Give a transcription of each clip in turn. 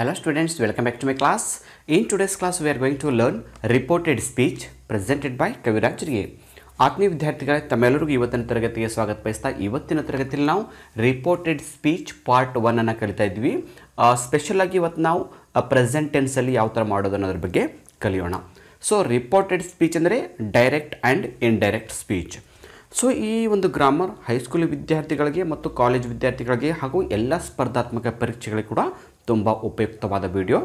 Hello students welcome back to my class in today's class we are going to learn reported speech presented by Kaviraj ರಿಗೆ ಆತ್ಮೀಯ ವಿದ್ಯಾರ್ಥಿಗಳೇ ತಮ್ಮೆಲ್ಲರಿಗೂ ಇವತ್ತಿನ ತರಗತಿಗೆ ಸ್ವಾಗತ ಬಯಸ್ತಾ ಇವತ್ತಿನ ತರಗತಿಯಲ್ಲಿ ನಾವು ರಿಪೋರ್ಟೆಡ್ ಸ್ಪೀಚ್ ಪಾರ್ಟ್ ಒನ್ನನ್ನು ಕಲಿತಾ ಇದ್ವಿ ಸ್ಪೆಷಲಾಗಿ ಇವತ್ತು ನಾವು ಪ್ರೆಸೆಂಟ್ ಟೆನ್ಸಲ್ಲಿ ಯಾವ ಥರ ಮಾಡೋದು ಅನ್ನೋದ್ರ ಬಗ್ಗೆ ಕಲಿಯೋಣ ಸೊ ರಿಪೋರ್ಟೆಡ್ ಸ್ಪೀಚ್ ಅಂದರೆ direct and indirect speech so ಈ ಒಂದು ಗ್ರಾಮರ್ ಹೈಸ್ಕೂಲ್ ವಿದ್ಯಾರ್ಥಿಗಳಿಗೆ ಮತ್ತು ಕಾಲೇಜ್ ವಿದ್ಯಾರ್ಥಿಗಳಿಗೆ ಹಾಗೂ ಎಲ್ಲ ಸ್ಪರ್ಧಾತ್ಮಕ ಪರೀಕ್ಷೆಗಳಿಗೆ ಕೂಡ ತುಂಬ ಉಪಯುಕ್ತವಾದ ವಿಡಿಯೋ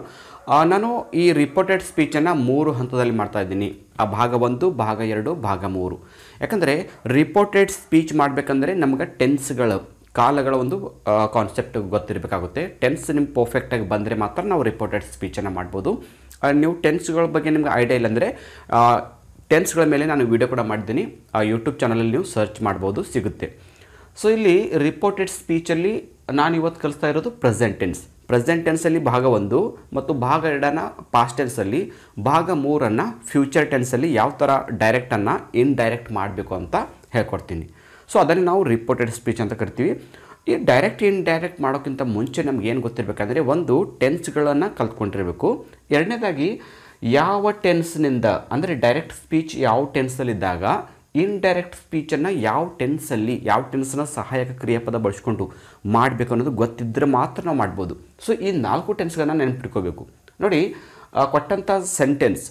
ನಾನು ಈ ರಿಪೋರ್ಟೆಡ್ ಸ್ಪೀಚನ್ನು ಮೂರು ಹಂತದಲ್ಲಿ ಮಾಡ್ತಾ ಇದ್ದೀನಿ ಆ ಭಾಗ ಒಂದು ಭಾಗ ಎರಡು ಭಾಗ ಮೂರು ಯಾಕಂದರೆ ರಿಪೋರ್ಟೆಡ್ ಸ್ಪೀಚ್ ಮಾಡಬೇಕಂದ್ರೆ ನಮಗೆ ಟೆನ್ಸ್ಗಳು ಕಾಲಗಳ ಒಂದು ಕಾನ್ಸೆಪ್ಟ್ ಗೊತ್ತಿರಬೇಕಾಗುತ್ತೆ ಟೆನ್ಸ್ ನಿಮ್ಗೆ ಪರ್ಫೆಕ್ಟಾಗಿ ಬಂದರೆ ಮಾತ್ರ ನಾವು ರಿಪೋರ್ಟೆಡ್ ಸ್ಪೀಚನ್ನು ಮಾಡ್ಬೋದು ನೀವು ಟೆನ್ಸ್ಗಳ ಬಗ್ಗೆ ನಿಮ್ಗೆ ಐಡಿಯಾ ಇಲ್ಲಾಂದರೆ ಟೆನ್ಸ್ಗಳ ಮೇಲೆ ನಾನು ವಿಡಿಯೋ ಕೂಡ ಮಾಡಿದ್ದೀನಿ ಆ ಯೂಟ್ಯೂಬ್ ಚಾನಲಲ್ಲಿ ನೀವು ಸರ್ಚ್ ಮಾಡ್ಬೋದು ಸಿಗುತ್ತೆ ಸೊ ಇಲ್ಲಿ ರಿಪೋರ್ಟೆಡ್ ಸ್ಪೀಚಲ್ಲಿ ನಾನು ಇವತ್ತು ಕಲಿಸ್ತಾ ಇರೋದು ಪ್ರೆಸೆಂಟ್ ಟೆನ್ಸ್ ಪ್ರೆಸೆಂಟ್ ಟೆನ್ಸಲ್ಲಿ ಭಾಗ ಒಂದು ಮತ್ತು ಭಾಗ ಎರಡನ್ನು ಪಾಸ್ಟ್ ಟೆನ್ಸಲ್ಲಿ ಭಾಗ ಮೂರನ್ನು ಫ್ಯೂಚರ್ ಟೆನ್ಸಲ್ಲಿ ಯಾವ ಥರ ಡೈರೆಕ್ಟನ್ನು ಡೈರೆಕ್ಟ್ ಮಾಡಬೇಕು ಅಂತ ಹೇಳ್ಕೊಡ್ತೀನಿ ಸೊ ಅದನ್ನು ನಾವು ರಿಪೋರ್ಟೆಡ್ ಸ್ಪೀಚ್ ಅಂತ ಕರಿತೀವಿ ಈ ಡೈರೆಕ್ಟ್ ಇನ್ ಡೈರೆಕ್ಟ್ ಮಾಡೋಕ್ಕಿಂತ ಮುಂಚೆ ನಮ್ಗೆ ಏನು ಗೊತ್ತಿರಬೇಕಂದ್ರೆ ಒಂದು ಟೆನ್ಸ್ಗಳನ್ನು ಕಲ್ತ್ಕೊಂಡಿರಬೇಕು ಎರಡನೇದಾಗಿ ಯಾವ ಟೆನ್ಸ್ನಿಂದ ಅಂದರೆ ಡೈರೆಕ್ಟ್ ಸ್ಪೀಚ್ ಯಾವ ಟೆನ್ಸಲ್ಲಿದ್ದಾಗ ಇಂಡೈರೆಕ್ಟ್ ಸ್ಪೀಚನ್ನು ಯಾವ ಟೆನ್ಸಲ್ಲಿ ಯಾವ ಟೆನ್ಸನ್ನ ಸಹಾಯಕ ಕ್ರಿಯಾಪದ ಬಳಸ್ಕೊಂಡು ಮಾಡಬೇಕು ಅನ್ನೋದು ಗೊತ್ತಿದ್ದರೆ ಮಾತ್ರ ನಾವು ಮಾಡ್ಬೋದು ಸೊ ಈ ನಾಲ್ಕು ಟೆನ್ಸ್ಗಳನ್ನು ನೆನಪಿಟ್ಕೋಬೇಕು ನೋಡಿ ಕೊಟ್ಟಂಥ ಸೆಂಟೆನ್ಸ್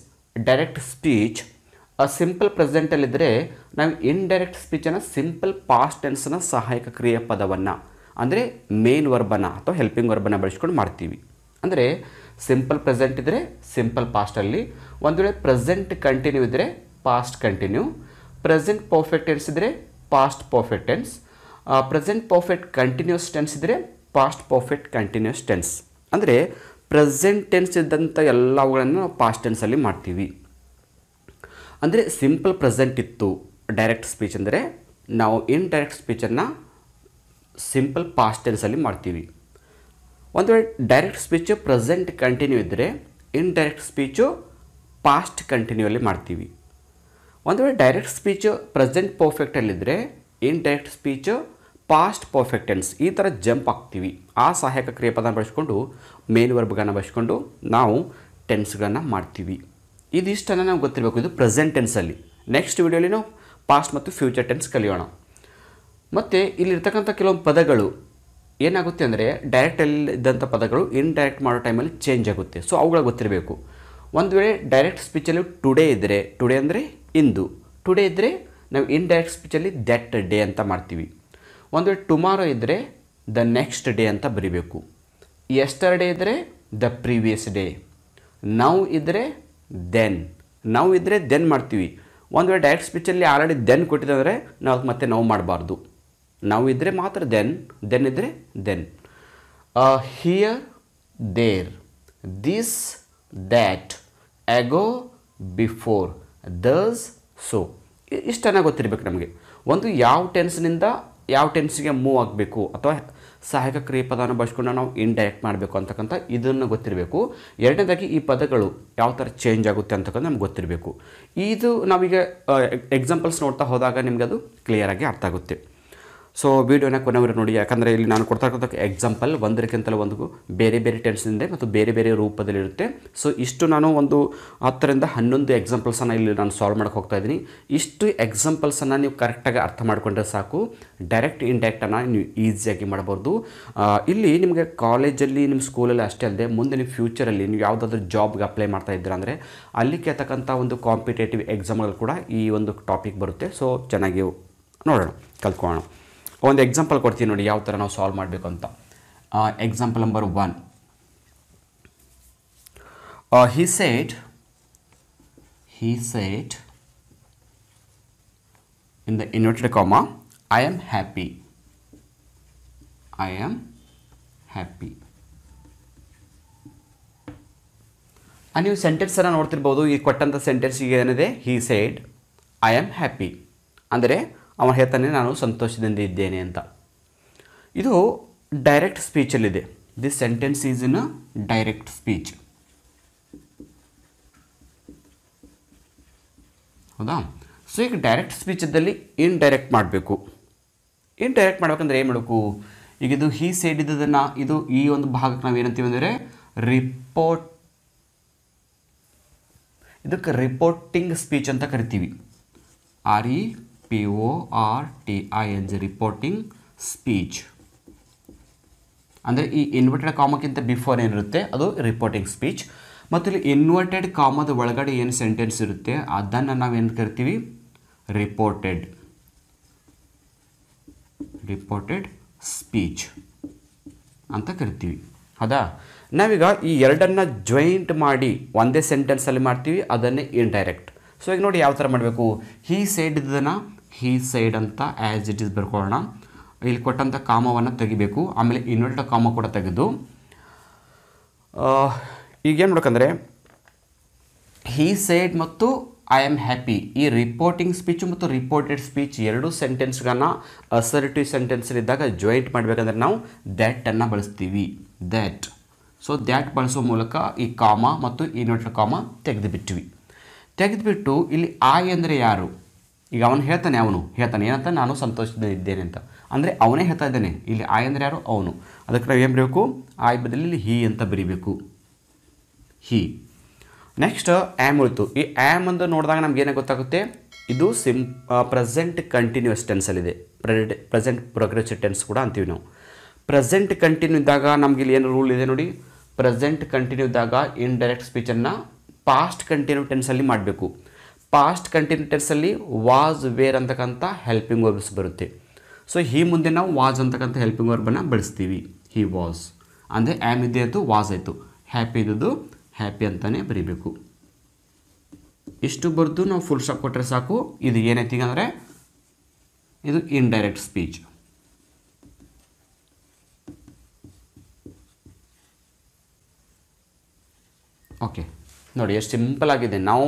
ಡೈರೆಕ್ಟ್ ಸ್ಪೀಚ್ ಸಿಂಪಲ್ ಪ್ರೆಸೆಂಟಲ್ಲಿದ್ದರೆ ನಾವು ಇಂಡೈರೆಕ್ಟ್ ಸ್ಪೀಚನ್ನು ಸಿಂಪಲ್ ಪಾಸ್ಟ್ ಟೆನ್ಸ್ನ ಸಹಾಯಕ ಕ್ರಿಯಾಪದವನ್ನು ಅಂದರೆ ಮೇನ್ ವರ್ಬನ್ನು ಅಥವಾ ಹೆಲ್ಪಿಂಗ್ ವರ್ಬನ್ನು ಬಳಸ್ಕೊಂಡು ಮಾಡ್ತೀವಿ ಅಂದರೆ ಸಿಂಪಲ್ ಪ್ರೆಸೆಂಟ್ ಇದ್ದರೆ ಸಿಂಪಲ್ ಪಾಸ್ಟಲ್ಲಿ ಒಂದು ವೇಳೆ ಪ್ರೆಸೆಂಟ್ ಕಂಟಿನ್ಯೂ ಇದ್ದರೆ past continue present perfect tense ಇದ್ದರೆ past perfect tense present perfect continuous tense ಇದ್ದರೆ ಪಾಸ್ಟ್ ಪರ್ಫೆಕ್ಟ್ ಕಂಟಿನ್ಯೂಸ್ ಟೆನ್ಸ್ ಅಂದರೆ ಪ್ರೆಸೆಂಟ್ ಟೆನ್ಸ್ ಇದ್ದಂಥ ಎಲ್ಲವುಗಳನ್ನು ನಾವು ಪಾಸ್ಟ್ ಟೆನ್ಸಲ್ಲಿ ಮಾಡ್ತೀವಿ ಅಂದರೆ ಸಿಂಪಲ್ ಪ್ರೆಸೆಂಟ್ ಇತ್ತು ಡೈರೆಕ್ಟ್ ಸ್ಪೀಚ್ ಅಂದರೆ ನಾವು ಇನ್ ಡೈರೆಕ್ಟ್ ಸ್ಪೀಚನ್ನು ಸಿಂಪಲ್ ಪಾಸ್ಟ್ ಟೆನ್ಸಲ್ಲಿ ಮಾಡ್ತೀವಿ ಒಂದು ವೇಳೆ ಡೈರೆಕ್ಟ್ ಸ್ಪೀಚು ಪ್ರೆಸೆಂಟ್ ಕಂಟಿನ್ಯೂ ಇದ್ದರೆ indirect speech past continue ಅಲ್ಲಿ ಮಾಡ್ತೀವಿ ಒಂದು ವೇಳೆ ಡೈರೆಕ್ಟ್ ಸ್ಪೀಚ್ ಪ್ರೆಸೆಂಟ್ ಪರ್ಫೆಕ್ಟಲ್ಲಿದ್ದರೆ in direct speech past perfect tense ಈ ಥರ ಜಂಪ್ ಆಗ್ತೀವಿ ಆ ಸಹಾಯಕ ಕ್ರಿಯಾಪದನ ಬಳಸ್ಕೊಂಡು ಮೇನ್ ವರ್ಬ್ಗಳನ್ನು ಬಳಸ್ಕೊಂಡು ನಾವು ಟೆನ್ಸ್ಗಳನ್ನು ಮಾಡ್ತೀವಿ ಇದಿಷ್ಟನ್ನು ನಾವು ಗೊತ್ತಿರಬೇಕು ಇದು ಪ್ರೆಸೆಂಟ್ ಟೆನ್ಸಲ್ಲಿ ನೆಕ್ಸ್ಟ್ ವೀಡಿಯೋಲಿ ನಾವು ಪಾಸ್ಟ್ ಮತ್ತು ಫ್ಯೂಚರ್ ಟೆನ್ಸ್ ಕಲಿಯೋಣ ಮತ್ತು ಇಲ್ಲಿರ್ತಕ್ಕಂಥ ಕೆಲವೊಂದು ಪದಗಳು ಏನಾಗುತ್ತೆ ಅಂದರೆ ಡೈರೆಕ್ಟಲ್ಲಿ ಇದ್ದಂಥ ಪದಗಳು ಇನ್ ಡೈರೆಕ್ಟ್ ಮಾಡೋ ಟೈಮಲ್ಲಿ ಚೇಂಜ್ ಆಗುತ್ತೆ ಸೊ ಅವುಗಳ ಗೊತ್ತಿರಬೇಕು ಒಂದು ವೇಳೆ ಡೈರೆಕ್ಟ್ ಸ್ಪೀಚಲ್ಲಿ ಟುಡೇ ಇದ್ದರೆ ಟುಡೇ ಅಂದರೆ ಇಂದು ಟುಡೇ ಇದ್ದರೆ ನಾವು ಡೈರೆಕ್ಟ್ ಸ್ಪೀಚಲ್ಲಿ ದಟ್ ಡೇ ಅಂತ ಮಾಡ್ತೀವಿ ಒಂದು ವೇಳೆ ಟುಮಾರೋ ಇದ್ದರೆ ದ ನೆಕ್ಸ್ಟ್ ಡೇ ಅಂತ ಬರಿಬೇಕು ಡೇ ಇದ್ದರೆ ದ ಪ್ರೀವಿಯಸ್ ಡೇ ನಾವು ಇದ್ದರೆ ದೆನ್ ನಾವು ಇದ್ದರೆ ದೆನ್ ಮಾಡ್ತೀವಿ ಒಂದು ವೇಳೆ ಡೈರೆಕ್ಟ್ ಸ್ಪೀಚಲ್ಲಿ ಆಲ್ರೆಡಿ ದೆನ್ ಕೊಟ್ಟಿದ್ದಂದರೆ ನಾವು ಮತ್ತೆ ನೌ ಮಾಡಬಾರ್ದು ನಾವು ಇದ್ದರೆ ಮಾತ್ರ ದೆನ್ ದೆನ್ ಇದ್ದರೆ then here there this that ago before thus so ಇಷ್ಟನ್ನ ಗೊತ್ತಿರಬೇಕು ನಮಗೆ ಒಂದು ಯಾವ ಟೆನ್ಸ್ನಿಂದ ಯಾವ ಟೆನ್ಸ್ಗೆ ಮೂವ್ ಆಗಬೇಕು ಅಥವಾ ಸಹಾಯಕ ಪದನ ಬಳಸ್ಕೊಂಡು ನಾವು ಇಂಡೈರೆಕ್ಟ್ ಮಾಡಬೇಕು ಅಂತಕ್ಕಂಥ ಇದನ್ನು ಗೊತ್ತಿರಬೇಕು ಎರಡನೇದಾಗಿ ಈ ಪದಗಳು ಯಾವ ಥರ ಚೇಂಜ್ ಆಗುತ್ತೆ ಅಂತಕ್ಕಂಥ ನಮ್ಗೆ ಗೊತ್ತಿರಬೇಕು ಇದು ನಾವೀಗ ಎಕ್ಸಾಂಪಲ್ಸ್ ನೋಡ್ತಾ ಹೋದಾಗ ನಿಮಗೆ ಅದು ಕ್ಲಿಯರಾಗಿ ಅರ್ಥ ಆಗುತ್ತೆ ಸೊ ವಿಡಿಯೋನ ಕೊನೆವರೆಗೂ ನೋಡಿ ಯಾಕಂದರೆ ಇಲ್ಲಿ ನಾನು ಕೊಡ್ತಾ ಕೊಡ್ತಕ್ಕಂಥ ಎಕ್ಸಾಂಪಲ್ ಒಂದಕ್ಕಿಂತಲೂ ಒಂದು ಬೇರೆ ಬೇರೆ ಇದೆ ಮತ್ತು ಬೇರೆ ಬೇರೆ ರೂಪದಲ್ಲಿರುತ್ತೆ ಸೊ ಇಷ್ಟು ನಾನು ಒಂದು ಹತ್ತರಿಂದ ಹನ್ನೊಂದು ಎಕ್ಸಾಂಪಲ್ಸನ್ನು ಇಲ್ಲಿ ನಾನು ಸಾಲ್ವ್ ಮಾಡೋಕೆ ಹೋಗ್ತಾ ಇದ್ದೀನಿ ಇಷ್ಟು ಎಕ್ಸಾಂಪಲ್ಸನ್ನು ನೀವು ಕರೆಕ್ಟಾಗಿ ಅರ್ಥ ಮಾಡಿಕೊಂಡ್ರೆ ಸಾಕು ಡೈರೆಕ್ಟ್ ಇಂಡೈರೆಕ್ಟನ್ನು ನೀವು ಈಸಿಯಾಗಿ ಮಾಡ್ಬೋದು ಇಲ್ಲಿ ನಿಮಗೆ ಕಾಲೇಜಲ್ಲಿ ನಿಮ್ಮ ಸ್ಕೂಲಲ್ಲಿ ಅಷ್ಟೇ ಅಲ್ಲದೆ ಮುಂದೆ ನೀವು ಫ್ಯೂಚರಲ್ಲಿ ನೀವು ಯಾವುದಾದ್ರೂ ಜಾಬ್ಗೆ ಅಪ್ಲೈ ಮಾಡ್ತಾ ಇದ್ದೀರಾ ಅಂದರೆ ಅಲ್ಲಿ ತಕ್ಕಂಥ ಒಂದು ಕಾಂಪಿಟೇಟಿವ್ ಎಕ್ಸಾಮ್ಗಳು ಕೂಡ ಈ ಒಂದು ಟಾಪಿಕ್ ಬರುತ್ತೆ ಸೊ ಚೆನ್ನಾಗಿ ನೋಡೋಣ ಕಲ್ತ್ಕೊಳ್ಳೋಣ ಒಂದು ಎಕ್ಸಾಂಪಲ್ ಕೊಡ್ತೀನಿ ನೋಡಿ ಯಾವ ಥರ ನಾವು ಸಾಲ್ವ್ ಮಾಡಬೇಕು ಅಂತ example number one he said he said in the inverted comma I am happy I am happy ನೀವು ಸೆಂಟೆನ್ಸನ್ನು ನೋಡ್ತಿರ್ಬೋದು ಈ ಕೊಟ್ಟಂಥ ಈಗ ಏನಿದೆ he said I am happy ಅಂದರೆ ಅವನು ಹೇಳ್ತಾನೆ ನಾನು ಸಂತೋಷದಿಂದ ಇದ್ದೇನೆ ಅಂತ ಇದು ಡೈರೆಕ್ಟ್ ಸ್ಪೀಚಲ್ಲಿದೆ this sentence is in direct speech ಹೌದಾ ಸೊ ಈಗ ಡೈರೆಕ್ಟ್ ಸ್ಪೀಚದಲ್ಲಿ ಇನ್ ಡೈರೆಕ್ಟ್ ಮಾಡಬೇಕು ಇನ್ ಡೈರೆಕ್ಟ್ ಮಾಡ್ಬೇಕಂದ್ರೆ ಏನು ಮಾಡಬೇಕು ಈಗ ಇದು ಹೀ ಸೈಡ್ ಇದ್ದದನ್ನು ಇದು ಈ ಒಂದು ಭಾಗಕ್ಕೆ ನಾವು ಏನಂತೀವಿ ಅಂದರೆ ರಿಪೋರ್ಟ್ ಇದಕ್ಕೆ ರಿಪೋರ್ಟಿಂಗ್ ಸ್ಪೀಚ್ ಅಂತ ಕರಿತೀವಿ R E e P O R T I N G reporting speech ಅಂದರೆ ಈ ಇನ್ವರ್ಟೆಡ್ ಕಾಮಕ್ಕಿಂತ ಬಿಫೋರ್ ಏನಿರುತ್ತೆ ಅದು ರಿಪೋರ್ಟಿಂಗ್ ಸ್ಪೀಚ್ ಮತ್ತು ಇಲ್ಲಿ ಇನ್ವರ್ಟೆಡ್ ಕಾಮದ ಒಳಗಡೆ ಏನು ಸೆಂಟೆನ್ಸ್ ಇರುತ್ತೆ ಅದನ್ನು ನಾವೇನು ಕರಿತೀವಿ ರಿಪೋರ್ಟೆಡ್ ರಿಪೋರ್ಟೆಡ್ ಸ್ಪೀಚ್ ಅಂತ ಕರಿತೀವಿ ಹೌದಾ ನಾವೀಗ ಈ ಎರಡನ್ನು ಜಾಯಿಂಟ್ ಮಾಡಿ ಒಂದೇ ಸೆಂಟೆನ್ಸಲ್ಲಿ ಮಾಡ್ತೀವಿ ಅದನ್ನೇ ಇನ್ಡೈರೆಕ್ಟ್ ಸೊ ಈಗ ನೋಡಿ ಯಾವ ಥರ ಮಾಡಬೇಕು ಹೀ ಸೈಡ್ ಇದನ್ನು ಹೀ ಸೈಡ್ ಅಂತ ಆ್ಯಸ್ ಇಟ್ ಈಸ್ ಬರ್ಕೊಳ್ಳೋಣ ಇಲ್ಲಿ ಕೊಟ್ಟಂಥ ಕಾಮವನ್ನು ತೆಗಿಬೇಕು ಆಮೇಲೆ ಇನ್ವರ್ಟೆಡ್ ಕಾಮ ಕೂಡ ತೆಗೆದು ಈಗೇನು ಮಾಡಬೇಕಂದ್ರೆ ಹೀ ಸೈಡ್ ಮತ್ತು ಐ ಆಮ್ ಹ್ಯಾಪಿ ಈ ರಿಪೋರ್ಟಿಂಗ್ ಸ್ಪೀಚ್ ಮತ್ತು ರಿಪೋರ್ಟೆಡ್ ಸ್ಪೀಚ್ ಎರಡೂ ಸೆಂಟೆನ್ಸ್ಗನ್ನು ಅಸರ್ಟಿವ್ ಇದ್ದಾಗ ಜಾಯಿಂಟ್ ಮಾಡಬೇಕಂದ್ರೆ ನಾವು ದ್ಯಾಟನ್ನು ಬಳಸ್ತೀವಿ ದ್ಯಾಟ್ ಸೊ ದ್ಯಾಟ್ ಬಳಸೋ ಮೂಲಕ ಈ ಕಾಮ ಮತ್ತು ಇನ್ವರ್ಟೆಡ್ ಕಾಮ ತೆಗೆದುಬಿಟ್ವಿ ತೆಗೆದುಬಿಟ್ಟು ಇಲ್ಲಿ ಆಯ್ ಅಂದರೆ ಯಾರು ಈಗ ಅವನು ಹೇಳ್ತಾನೆ ಅವನು ಹೇಳ್ತಾನೆ ಏನಂತ ನಾನು ಇದ್ದೇನೆ ಅಂತ ಅಂದರೆ ಅವನೇ ಹೇಳ್ತಾ ಇದ್ದಾನೆ ಇಲ್ಲಿ ಆಯ್ ಅಂದರೆ ಯಾರು ಅವನು ಅದಕ್ಕೆ ನಾವು ಏನು ಬರೀಬೇಕು ಆಯ್ ಬದಲಿ ಇಲ್ಲಿ ಹಿ ಅಂತ ಬರೀಬೇಕು ಹಿ ನೆಕ್ಸ್ಟ್ ಆ್ಯಮ್ ಉಳಿತು ಈ ಆ್ಯಮ್ ಅಂತ ನೋಡಿದಾಗ ನಮ್ಗೆ ಏನೇ ಗೊತ್ತಾಗುತ್ತೆ ಇದು ಸಿಮ್ ಪ್ರೆಸೆಂಟ್ ಕಂಟಿನ್ಯೂಸ್ ಟೆನ್ಸಲ್ಲಿದೆ ಪ್ರೆಡ್ ಪ್ರೆಸೆಂಟ್ ಪ್ರೋಗ್ರೆಸಿವ್ ಟೆನ್ಸ್ ಕೂಡ ಅಂತೀವಿ ನಾವು ಪ್ರೆಸೆಂಟ್ ಕಂಟಿನ್ಯೂ ಇದ್ದಾಗ ನಮ್ಗೆ ಇಲ್ಲಿ ಏನು ರೂಲ್ ಇದೆ ನೋಡಿ ಪ್ರೆಸೆಂಟ್ ಕಂಟಿನ್ಯೂ ಇದ್ದಾಗ ಇನ್ ಡೈರೆಕ್ಟ್ ಸ್ಪೀಚನ್ನು ಪಾಸ್ಟ್ ಕಂಟಿನ್ಯೂ ಟೆನ್ಸಲ್ಲಿ ಮಾಡಬೇಕು ಪಾಸ್ಟ್ ಕಂಟಿನ್ಯೂಟರ್ಸಲ್ಲಿ ವಾಸ್ ವೇರ್ ಅಂತಕ್ಕಂಥ ಹೆಲ್ಪಿಂಗ್ ವರ್ಬ್ಸ್ ಬರುತ್ತೆ ಸೊ ಈ ಮುಂದೆ ನಾವು ವಾಸ್ ಅಂತಕ್ಕಂಥ ಹೆಲ್ಪಿಂಗ್ ವರ್ಬನ್ನು ಬಳಸ್ತೀವಿ ಹಿ ವಾಸ್ ಅಂದರೆ ಆ್ಯಮ್ ಇದೆ ಅದು ವಾಸ್ ಆಯಿತು ಹ್ಯಾಪಿ ಇದ್ದದ್ದು ಹ್ಯಾಪಿ ಅಂತಲೇ ಬರೀಬೇಕು ಇಷ್ಟು ಬರೆದು ನಾವು ಫುಲ್ ಸ್ಟಾಪ್ ಕೊಟ್ಟರೆ ಸಾಕು ಇದು ಏನೈತಿ ಅಂದರೆ ಇದು ಇಂಡೈರೆಕ್ಟ್ ಸ್ಪೀಚ್ ಓಕೆ ನೋಡಿ ಎಷ್ಟು ಸಿಂಪಲ್ ಆಗಿದೆ ನಾವು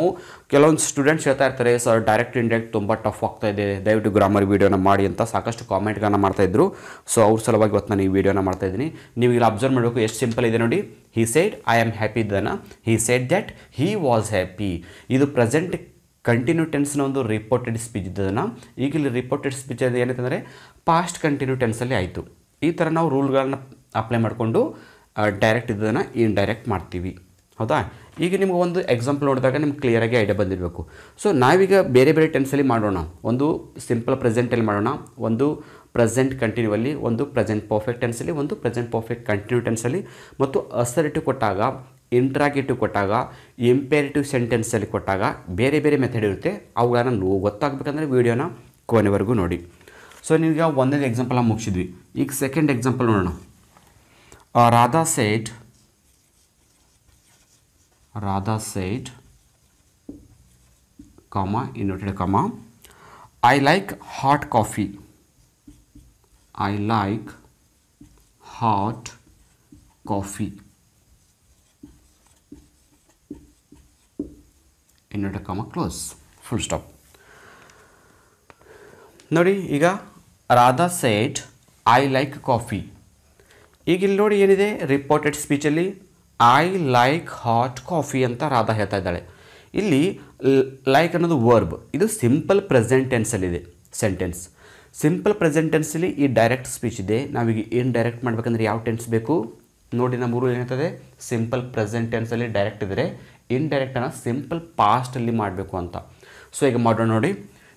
ಕೆಲವೊಂದು ಸ್ಟೂಡೆಂಟ್ಸ್ ಹೇಳ್ತಾ ಇರ್ತಾರೆ ಸರ್ ಡೈರೆಕ್ಟ್ ಇಂಡೈರೆಕ್ಟ್ ತುಂಬ ಟಫ್ ಆಗ್ತಾ ಇದೆ ದಯವಿಟ್ಟು ಗ್ರಾಮರ್ ವೀಡಿಯೋನ ಮಾಡಿ ಅಂತ ಸಾಕಷ್ಟು ಕಾಮೆಂಟ್ಗಳನ್ನ ಮಾಡ್ತಾಯಿದ್ರು ಸೊ ಅವ್ರ ಸಲುವಾಗಿ ಇವತ್ತು ನಾನು ಈ ಮಾಡ್ತಾ ಮಾಡ್ತಾಯಿದ್ದೀನಿ ನೀವು ಇಲ್ಲಿ ಅಬ್ಸರ್ವ್ ಮಾಡಬೇಕು ಎಷ್ಟು ಸಿಂಪಲ್ ಇದೆ ನೋಡಿ he said I am happy ದನ he said that he was happy ಇದು ಪ್ರೆಸೆಂಟ್ ಕಂಟಿನ್ಯೂ ಟೆನ್ಸ್ನ ಒಂದು ರಿಪೋರ್ಟೆಡ್ ಸ್ಪೀಚ್ ಇದ್ದದನ್ನು ಈಗ ಇಲ್ಲಿ ರಿಪೋರ್ಟೆಡ್ ಸ್ಪೀಚ್ ಅದು ಏನಂತಂದರೆ ಪಾಸ್ಟ್ ಕಂಟಿನ್ಯೂ ಟೆನ್ಸಲ್ಲಿ ಆಯಿತು ಈ ಥರ ನಾವು ರೂಲ್ಗಳನ್ನ ಅಪ್ಲೈ ಮಾಡಿಕೊಂಡು ಡೈರೆಕ್ಟ್ ಇದ್ದದನ್ನು ಇನ್ ಡೈರೆಕ್ಟ್ ಮಾಡ್ತೀವಿ ಹೌದಾ ಈಗ ನಿಮ್ಗೆ ಒಂದು ಎಕ್ಸಾಂಪಲ್ ನೋಡಿದಾಗ ನಿಮ್ಗೆ ಕ್ಲಿಯರಾಗಿ ಐಡಿಯಾ ಬಂದಿರಬೇಕು ಸೊ ನಾವೀಗ ಬೇರೆ ಬೇರೆ ಟೆನ್ಸಲ್ಲಿ ಮಾಡೋಣ ಒಂದು ಸಿಂಪಲ್ ಪ್ರೆಸೆಂಟಲ್ಲಿ ಮಾಡೋಣ ಒಂದು ಪ್ರೆಸೆಂಟ್ ಅಲ್ಲಿ ಒಂದು ಪ್ರೆಸೆಂಟ್ ಪರ್ಫೆಕ್ಟ್ ಟೆನ್ಸಲ್ಲಿ ಒಂದು ಪ್ರೆಸೆಂಟ್ ಪರ್ಫೆಕ್ಟ್ ಕಂಟಿನ್ಯೂ ಟೆನ್ಸಲ್ಲಿ ಮತ್ತು ಅಸರ್ಟಿವ್ ಕೊಟ್ಟಾಗ ಇಂಟ್ರಾಗೇಟಿವ್ ಕೊಟ್ಟಾಗ ಇಂಪೇರಿಟಿವ್ ಸೆಂಟೆನ್ಸಲ್ಲಿ ಕೊಟ್ಟಾಗ ಬೇರೆ ಬೇರೆ ಮೆಥಡ್ ಇರುತ್ತೆ ಅವುಗಳನ್ನು ಗೊತ್ತಾಗಬೇಕಂದ್ರೆ ವೀಡಿಯೋನ ಕೊನೆವರೆಗೂ ನೋಡಿ ಸೊ ನೀವೀಗ ಒಂದನೇ ಎಕ್ಸಾಂಪಲ್ ಮುಗಿಸಿದ್ವಿ ಈಗ ಸೆಕೆಂಡ್ ಎಕ್ಸಾಂಪಲ್ ನೋಡೋಣ Radha Sait Radha said, comma, inverted comma, I like hot coffee. I like hot coffee. Inverted comma close. Full stop. ನೋಡಿ ಈಗ Radha said I like coffee ಈಗ ಇಲ್ಲಿ ನೋಡಿ ಏನಿದೆ ರಿಪೋರ್ಟೆಡ್ ಸ್ಪೀಚಲ್ಲಿ ಐ ಲೈಕ್ ಹಾಟ್ ಕಾಫಿ ಅಂತ ರಾಧಾ ಹೇಳ್ತಾ ಇದ್ದಾಳೆ ಇಲ್ಲಿ ಲೈಕ್ ಅನ್ನೋದು ವರ್ಬ್ ಇದು ಸಿಂಪಲ್ ಪ್ರೆಸೆಂಟ್ ಇದೆ ಸೆಂಟೆನ್ಸ್ ಸಿಂಪಲ್ ಪ್ರೆಸೆಂಟ್ ಈ ಡೈರೆಕ್ಟ್ ಸ್ಪೀಚ್ ಇದೆ ನಾವೀಗ ಏನು ಡೈರೆಕ್ಟ್ ಮಾಡಬೇಕಂದ್ರೆ ಯಾವ ಟೆನ್ಸ್ ಬೇಕು ನೋಡಿ ನಮ್ಮ ಊರು ಏನಾಗ್ತದೆ ಸಿಂಪಲ್ ಪ್ರೆಸೆಂಟೆನ್ಸಲ್ಲಿ ಡೈರೆಕ್ಟ್ ಇದ್ದರೆ ಇನ್ಡೈರೆಕ್ಟನ್ನು ಸಿಂಪಲ್ ಪಾಸ್ಟಲ್ಲಿ ಮಾಡಬೇಕು ಅಂತ ಸೊ ಈಗ ಮಾಡೋಣ ನೋಡಿ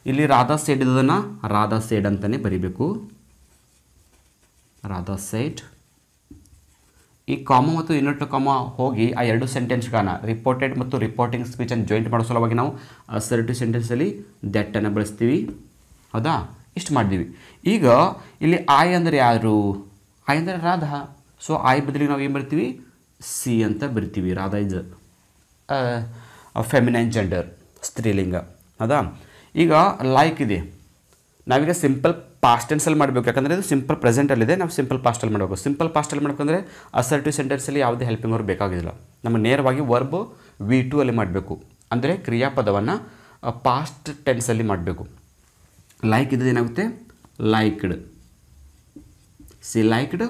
ಇಲ್ಲಿ ರಾಧಾ ಸೈಡ್ ಇದನ್ನು ರಾಧಾ ಸೇಡ್ ಅಂತಲೇ ಬರೀಬೇಕು ರಾಧಾ ಸೇಡ್ ಈ ಕಾಮ ಮತ್ತು ಯೂನಿಟ್ ಕಾಮ ಹೋಗಿ ಆ ಎರಡು ಸೆಂಟೆನ್ಸ್ಗಳನ್ನು ರಿಪೋರ್ಟೆಡ್ ಮತ್ತು ರಿಪೋರ್ಟಿಂಗ್ ಸ್ಪೀಚನ್ನು ಜಾಯಿಂಟ್ ಮಾಡೋ ಸಲುವಾಗಿ ನಾವು ಅಸರ್ಟಿವ್ ಸೆಂಟೆನ್ಸಲ್ಲಿ ದಟ್ಟನ್ನು ಬಳಸ್ತೀವಿ ಹೌದಾ ಇಷ್ಟು ಮಾಡಿದ್ದೀವಿ ಈಗ ಇಲ್ಲಿ ಆಯ್ ಅಂದರೆ ಯಾರು ಆಯ್ ಅಂದರೆ ರಾಧಾ ಸೊ ಆಯ್ ಬದಲಿಗೆ ನಾವು ಏನು ಬರ್ತೀವಿ ಸಿ ಅಂತ ಬರ್ತೀವಿ ರಾಧಾ ಇಸ್ ಫೆಮಿನೈನ್ ಜೆಂಡರ್ ಸ್ತ್ರೀಲಿಂಗ ಹೌದಾ ಈಗ ಲೈಕ್ ಇದೆ ನಾವೀಗ ಸಿಂಪಲ್ ಪಾಸ್ಟ್ ಟೆನ್ಸಲ್ಲಿ ಮಾಡಬೇಕು ಯಾಕಂದರೆ ಇದು ಸಿಂಪಲ್ ಪ್ರೆಸೆಂಟಲ್ಲಿದೆ ನಾವು ಸಿಂಪಲ್ ಪಾಸ್ಟಲ್ಲಿ ಮಾಡಬೇಕು ಸಿಂಪಲ್ ಪಾಸ್ಟಲ್ಲಿ ಮಾಡಬೇಕಂದ್ರೆ ಅಸರ್ಟಿವ್ ಸೆಂಟೆನ್ಸಲ್ಲಿ ಯಾವುದೇ ಹೆಲ್ಪಿಂಗ್ ಅವ್ರು ಬೇಕಾಗಿಲ್ಲ ನಮ್ಮ ನೇರವಾಗಿ ವರ್ಬ್ ವಿ ಟು ಅಲ್ಲಿ ಮಾಡಬೇಕು ಅಂದರೆ ಕ್ರಿಯಾಪದವನ್ನು ಪಾಸ್ಟ್ ಟೆನ್ಸಲ್ಲಿ ಮಾಡಬೇಕು ಲೈಕ್ ಇದ್ದದ್ದು ಏನಾಗುತ್ತೆ liked she liked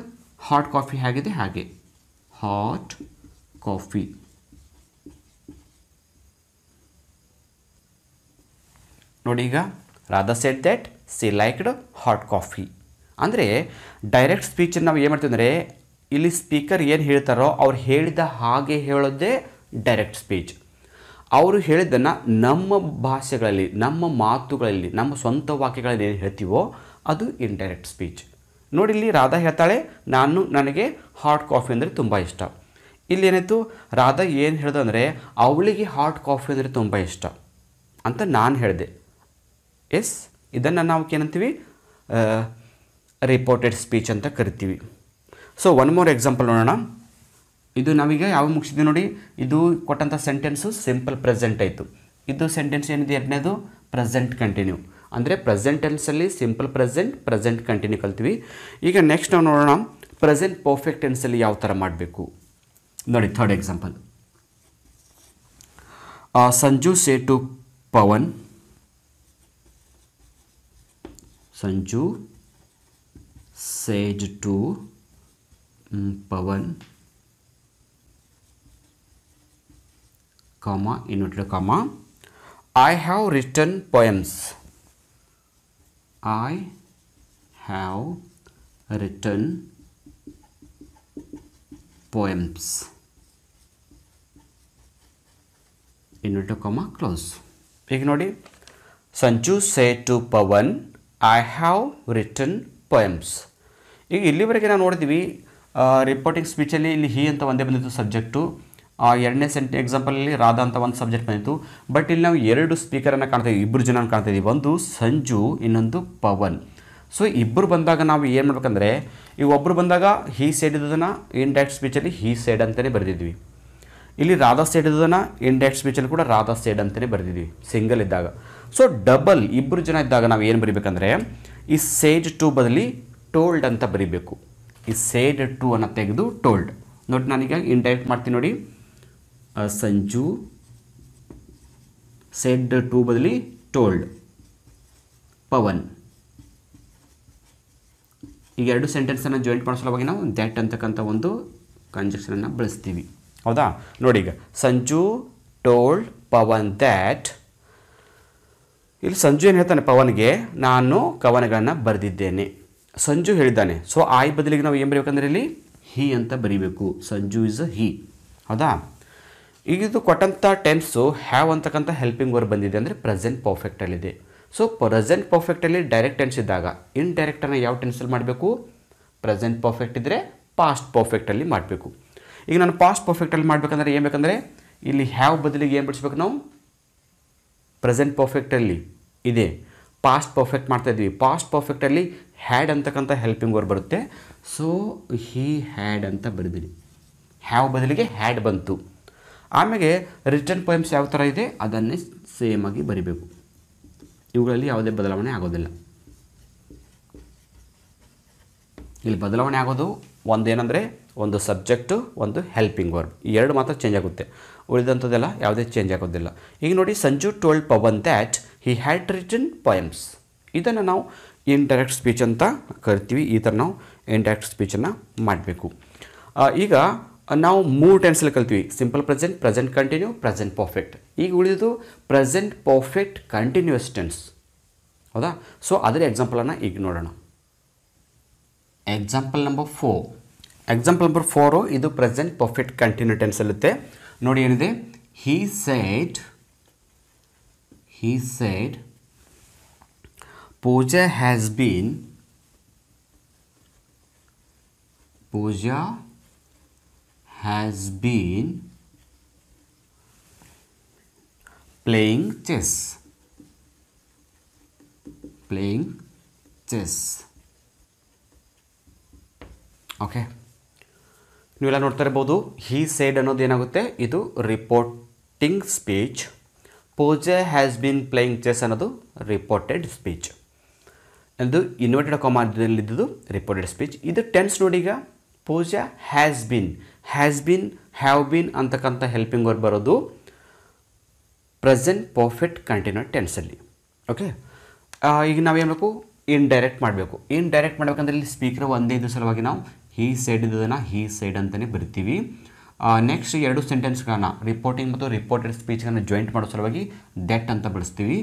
hot coffee ಹೇಗಿದೆ ಹಾಗೆ ಹಾಟ್ ಕಾಫಿ ನೋಡಿ ಈಗ Radha said that she liked hot coffee ಅಂದರೆ ಡೈರೆಕ್ಟ್ ಸ್ಪೀಚನ್ನು ನಾವು ಏನು ಮಾಡ್ತೀವಿ ಅಂದರೆ ಇಲ್ಲಿ ಸ್ಪೀಕರ್ ಏನು ಹೇಳ್ತಾರೋ ಅವ್ರು ಹೇಳಿದ ಹಾಗೆ ಹೇಳೋದೇ ಡೈರೆಕ್ಟ್ ಸ್ಪೀಚ್ ಅವರು ಹೇಳಿದ್ದನ್ನು ನಮ್ಮ ಭಾಷೆಗಳಲ್ಲಿ ನಮ್ಮ ಮಾತುಗಳಲ್ಲಿ ನಮ್ಮ ಸ್ವಂತ ವಾಕ್ಯಗಳಲ್ಲಿ ಏನು ಹೇಳ್ತೀವೋ ಅದು ಡೈರೆಕ್ಟ್ ಸ್ಪೀಚ್ ನೋಡಿ ಇಲ್ಲಿ ರಾಧಾ ಹೇಳ್ತಾಳೆ ನಾನು ನನಗೆ ಹಾಟ್ ಕಾಫಿ ಅಂದರೆ ತುಂಬ ಇಷ್ಟ ಇಲ್ಲೇನಾಯಿತು ರಾಧಾ ಏನು ಅಂದರೆ ಅವಳಿಗೆ ಹಾಟ್ ಕಾಫಿ ಅಂದರೆ ತುಂಬ ಇಷ್ಟ ಅಂತ ನಾನು ಹೇಳಿದೆ ಎಸ್ ಇದನ್ನು ನಾವು ಏನಂತೀವಿ ರಿಪೋರ್ಟೆಡ್ ಸ್ಪೀಚ್ ಅಂತ ಕರಿತೀವಿ ಸೊ ಒನ್ ಮೋರ್ ಎಕ್ಸಾಂಪಲ್ ನೋಡೋಣ ಇದು ನಾವೀಗ ಯಾವಾಗ ಮುಗಿಸಿದ್ವಿ ನೋಡಿ ಇದು ಕೊಟ್ಟಂಥ ಸೆಂಟೆನ್ಸು ಸಿಂಪಲ್ ಪ್ರೆಸೆಂಟ್ ಆಯಿತು ಇದು ಸೆಂಟೆನ್ಸ್ ಏನಿದೆ ಎರಡನೇದು ಪ್ರೆಸೆಂಟ್ ಕಂಟಿನ್ಯೂ ಅಂದರೆ ಪ್ರೆಸೆಂಟ್ ಟೆನ್ಸಲ್ಲಿ ಸಿಂಪಲ್ ಪ್ರೆಸೆಂಟ್ ಪ್ರೆಸೆಂಟ್ ಕಂಟಿನ್ಯೂ ಕಲ್ತೀವಿ ಈಗ ನೆಕ್ಸ್ಟ್ ನಾವು ನೋಡೋಣ ಪ್ರೆಸೆಂಟ್ ಪರ್ಫೆಕ್ಟ್ ಟೆನ್ಸಲ್ಲಿ ಯಾವ ಥರ ಮಾಡಬೇಕು ನೋಡಿ third example Sanju say to Pavan Sanju said to Pavan comma inverted comma I have written poems I have written poems inverted comma close ठीक नोडी Sanju said to Pavan I have written poems ಈಗ ಇಲ್ಲಿವರೆಗೆ ನಾವು ನೋಡಿದ್ವಿ ರಿಪೋರ್ಟಿಂಗ್ ಸ್ಪೀಚಲ್ಲಿ ಇಲ್ಲಿ ಹಿ ಅಂತ ಒಂದೇ ಬಂದಿತ್ತು ಸಬ್ಜೆಕ್ಟು ಎರಡನೇ ಸೆಂಟ್ ಎಕ್ಸಾಂಪಲಲ್ಲಿ ರಾಧಾ ಅಂತ ಒಂದು ಸಬ್ಜೆಕ್ಟ್ ಬಂದಿತ್ತು ಬಟ್ ಇಲ್ಲಿ ನಾವು ಎರಡು ಸ್ಪೀಕರನ್ನು ಕಾಣ್ತಾ ಇಬ್ಬರು ಜನ ಕಾಣ್ತಾ ಇದ್ದೀವಿ ಒಂದು ಸಂಜು ಇನ್ನೊಂದು ಪವನ್ ಸೊ ಇಬ್ಬರು ಬಂದಾಗ ನಾವು ಏನು ಮಾಡ್ಬೇಕಂದ್ರೆ ಈ ಒಬ್ಬರು ಬಂದಾಗ ಹಿ ಸೈಡ್ ಇದ್ದದನ್ನು ಇಂಡೈರೆಕ್ಟ್ ಸ್ಪೀಚಲ್ಲಿ ಹಿ ಸೈಡ್ ಅಂತಲೇ ಬರೆದಿದ್ವಿ ಇಲ್ಲಿ ರಾಧಾ ಸೈಡ್ ಇನ್ ಇಂಡೈರೆಕ್ಟ್ ಸ್ಪೀಚಲ್ಲಿ ಕೂಡ ರಾಧಾ ಸೈಡ್ ಅಂತಲೇ ಬರೆದಿದ್ವಿ ಸಿಂಗಲ್ ಇದ್ದಾಗ ಸೊ ಡಬಲ್ ಇಬ್ಬರು ಜನ ಇದ್ದಾಗ ನಾವು ಏನು ಬರೀಬೇಕಂದ್ರೆ ಈ ಸೇಜ್ ಟು ಬದಲಿ ಟೋಲ್ಡ್ ಅಂತ ಬರೀಬೇಕು ಈ ಸೇಡ್ ಟು ಅನ್ನ ತೆಗೆದು ಟೋಲ್ಡ್ ನೋಡಿ ನಾನೀಗ ಇಂಡೈರೆಕ್ಟ್ ಮಾಡ್ತೀನಿ ನೋಡಿ ಸಂಜು ಸೇಡ್ ಟು ಬದಲಿ ಟೋಲ್ಡ್ ಪವನ್ ಈಗ ಎರಡು ಸೆಂಟೆನ್ಸನ್ನು ಜಾಯಿಂಟ್ ಮಾಡೋ ಸಲುವಾಗಿ ನಾವು ದ್ಯಾಟ್ ಅಂತಕ್ಕಂಥ ಒಂದು ಕಂಜಕ್ಷನನ್ನು ಬಳಸ್ತೀವಿ ಹೌದಾ ನೋಡಿ ಈಗ ಸಂಜು ಟೋಲ್ಡ್ ಪವನ್ ದ್ಯಾಟ್ ಇಲ್ಲಿ ಸಂಜು ಏನು ಹೇಳ್ತಾನೆ ಪವನ್ಗೆ ನಾನು ಕವನಗಳನ್ನು ಬರೆದಿದ್ದೇನೆ ಸಂಜು ಹೇಳಿದ್ದಾನೆ ಸೊ ಆ ಬದಲಿಗೆ ನಾವು ಏನು ಬರೀಬೇಕಂದ್ರೆ ಇಲ್ಲಿ ಹಿ ಅಂತ ಬರೀಬೇಕು ಸಂಜು ಇಸ್ ಅ ಹಿ ಹೌದಾ ಈಗ ಇದು ಕೊಟ್ಟಂಥ ಟೆನ್ಸು ಹ್ಯಾವ್ ಅಂತಕ್ಕಂಥ ಹೆಲ್ಪಿಂಗ್ ವರ್ಡ್ ಬಂದಿದೆ ಅಂದರೆ ಪ್ರೆಸೆಂಟ್ ಪರ್ಫೆಕ್ಟಲ್ಲಿದೆ ಸೊ ಪ್ರೆಸೆಂಟ್ ಪರ್ಫೆಕ್ಟಲ್ಲಿ ಡೈರೆಕ್ಟ್ ಟೆನ್ಸ್ ಇದ್ದಾಗ ಇನ್ ಡೈರೆಕ್ಟನ್ನು ಯಾವ ಟೆನ್ಸಲ್ಲಿ ಮಾಡಬೇಕು ಪ್ರೆಸೆಂಟ್ ಪರ್ಫೆಕ್ಟ್ ಇದ್ದರೆ ಪಾಸ್ಟ್ ಪರ್ಫೆಕ್ಟಲ್ಲಿ ಮಾಡಬೇಕು ಈಗ ನಾನು ಪಾಸ್ಟ್ ಪರ್ಫೆಕ್ಟಲ್ಲಿ ಮಾಡಬೇಕಂದ್ರೆ ಏನು ಬೇಕಂದರೆ ಇಲ್ಲಿ ಹ್ಯಾವ್ ಬದಲಿಗೆ ಏನು ಬಿಡಿಸ್ಬೇಕು ನಾವು ಪ್ರೆಸೆಂಟ್ ಪರ್ಫೆಕ್ಟಲ್ಲಿ ಇದೆ ಪಾಸ್ಟ್ ಪರ್ಫೆಕ್ಟ್ ಮಾಡ್ತಾ ಮಾಡ್ತಾಯಿದ್ವಿ ಪಾಸ್ಟ್ ಪರ್ಫೆಕ್ಟಲ್ಲಿ ಹ್ಯಾಡ್ ಅಂತಕ್ಕಂಥ ಹೆಲ್ಪಿಂಗ್ ವರ್ಡ್ ಬರುತ್ತೆ ಸೊ ಹೀ ಹ್ಯಾಡ್ ಅಂತ ಬರೆದಿರಿ ಹ್ಯಾವ್ ಬದಲಿಗೆ ಹ್ಯಾಡ್ ಬಂತು ಆಮೇಲೆ ರಿಟರ್ನ್ ಪೊಯಮ್ಸ್ ಯಾವ ಥರ ಇದೆ ಅದನ್ನೇ ಸೇಮ್ ಆಗಿ ಬರಿಬೇಕು ಇವುಗಳಲ್ಲಿ ಯಾವುದೇ ಬದಲಾವಣೆ ಆಗೋದಿಲ್ಲ ಇಲ್ಲಿ ಬದಲಾವಣೆ ಆಗೋದು ಒಂದೇನೆಂದರೆ ಒಂದು ಸಬ್ಜೆಕ್ಟು ಒಂದು ಹೆಲ್ಪಿಂಗ್ ವರ್ಬ್ ಎರಡು ಮಾತ್ರ ಚೇಂಜ್ ಆಗುತ್ತೆ ಉಳಿದಂಥದ್ದೆಲ್ಲ ಯಾವುದೇ ಚೇಂಜ್ ಆಗೋದಿಲ್ಲ ಈಗ ನೋಡಿ Sanju told Pavan that he had written poems ಇದನ್ನು ನಾವು ಇನ್ ಡೈರೆಕ್ಟ್ ಸ್ಪೀಚ್ ಅಂತ ಕರಿತೀವಿ ಈ ಥರ ನಾವು ಡೈರೆಕ್ಟ್ ಸ್ಪೀಚನ್ನು ಮಾಡಬೇಕು ಈಗ ನಾವು ಮೂರು ಟೆನ್ಸಲ್ಲಿ ಕಲ್ತೀವಿ simple present present continue present perfect ಈಗ ಉಳಿದು ಪ್ರೆಸೆಂಟ್ ಪರ್ಫೆಕ್ಟ್ ಕಂಟಿನ್ಯೂಸ್ ಟೆನ್ಸ್ ಹೌದಾ ಸೊ ಅದರ ಎಕ್ಸಾಂಪಲನ್ನು ಈಗ ನೋಡೋಣ example number four example number four ಇದು ಪ್ರೆಸೆಂಟ್ ಪರ್ಫೆಕ್ಟ್ ಕಂಟಿನ್ಯೂ ಟೆನ್ಸ್ ಇರುತ್ತೆ ನೋಡಿ ಏನಿದೆ He said. he said Pooja has been Pooja has been playing chess playing chess okay ನೀವೆಲ್ಲ ನೋಡ್ತಾ ಇರ್ಬೋದು ಹೀ ಸೇಡ್ ಅನ್ನೋದು ಏನಾಗುತ್ತೆ ಇದು reporting speech Pooja has been playing chess ಅನ್ನೋದು ರಿಪೋರ್ಟೆಡ್ ಸ್ಪೀಚ್ ಅದು ಇನ್ವರ್ಟೆಡ್ ಕಾಮಾದಲ್ಲಿದ್ದು ರಿಪೋರ್ಟೆಡ್ ಸ್ಪೀಚ್ ಇದು ಟೆನ್ಸ್ ನೋಡಿ ಈಗ Pooja has been has been have been ಅಂತಕ್ಕಂಥ ಹೆಲ್ಪಿಂಗ್ ಅವ್ರು ಬರೋದು ಪ್ರೆಸೆಂಟ್ ಪರ್ಫೆಕ್ಟ್ ಕಂಟಿನ್ಯೂ ಟೆನ್ಸಲ್ಲಿ ಓಕೆ ಈಗ ನಾವೇನು ಮಾಡಬೇಕು ಇನ್ ಡೈರೆಕ್ಟ್ ಮಾಡಬೇಕು ಇನ್ ಡೈರೆಕ್ಟ್ ಮಾಡಬೇಕಂದ್ರೆ ಇಲ್ಲಿ ಸ್ಪೀಕರ್ ಒಂದೇ ಇದ್ರ ಸಲುವಾಗಿ ನಾವು ಹೀ ಸೈಡ್ ಇದನ್ನು ಹೀ ಸೈಡ್ ಅಂತಲೇ ಬರಿತೀವಿ ನೆಕ್ಸ್ಟ್ ಎರಡು ಸೆಂಟೆನ್ಸ್ಗಳನ್ನು ರಿಪೋರ್ಟಿಂಗ್ ಮತ್ತು ರಿಪೋರ್ಟೆಡ್ ಸ್ಪೀಚ್ಗಳನ್ನು ಜಾಯಿಂಟ್ ಮಾಡೋ ಸಲುವಾಗಿ ದ್ಯಾಟ್ ಅಂತ ಬಳಸ್ತೀವಿ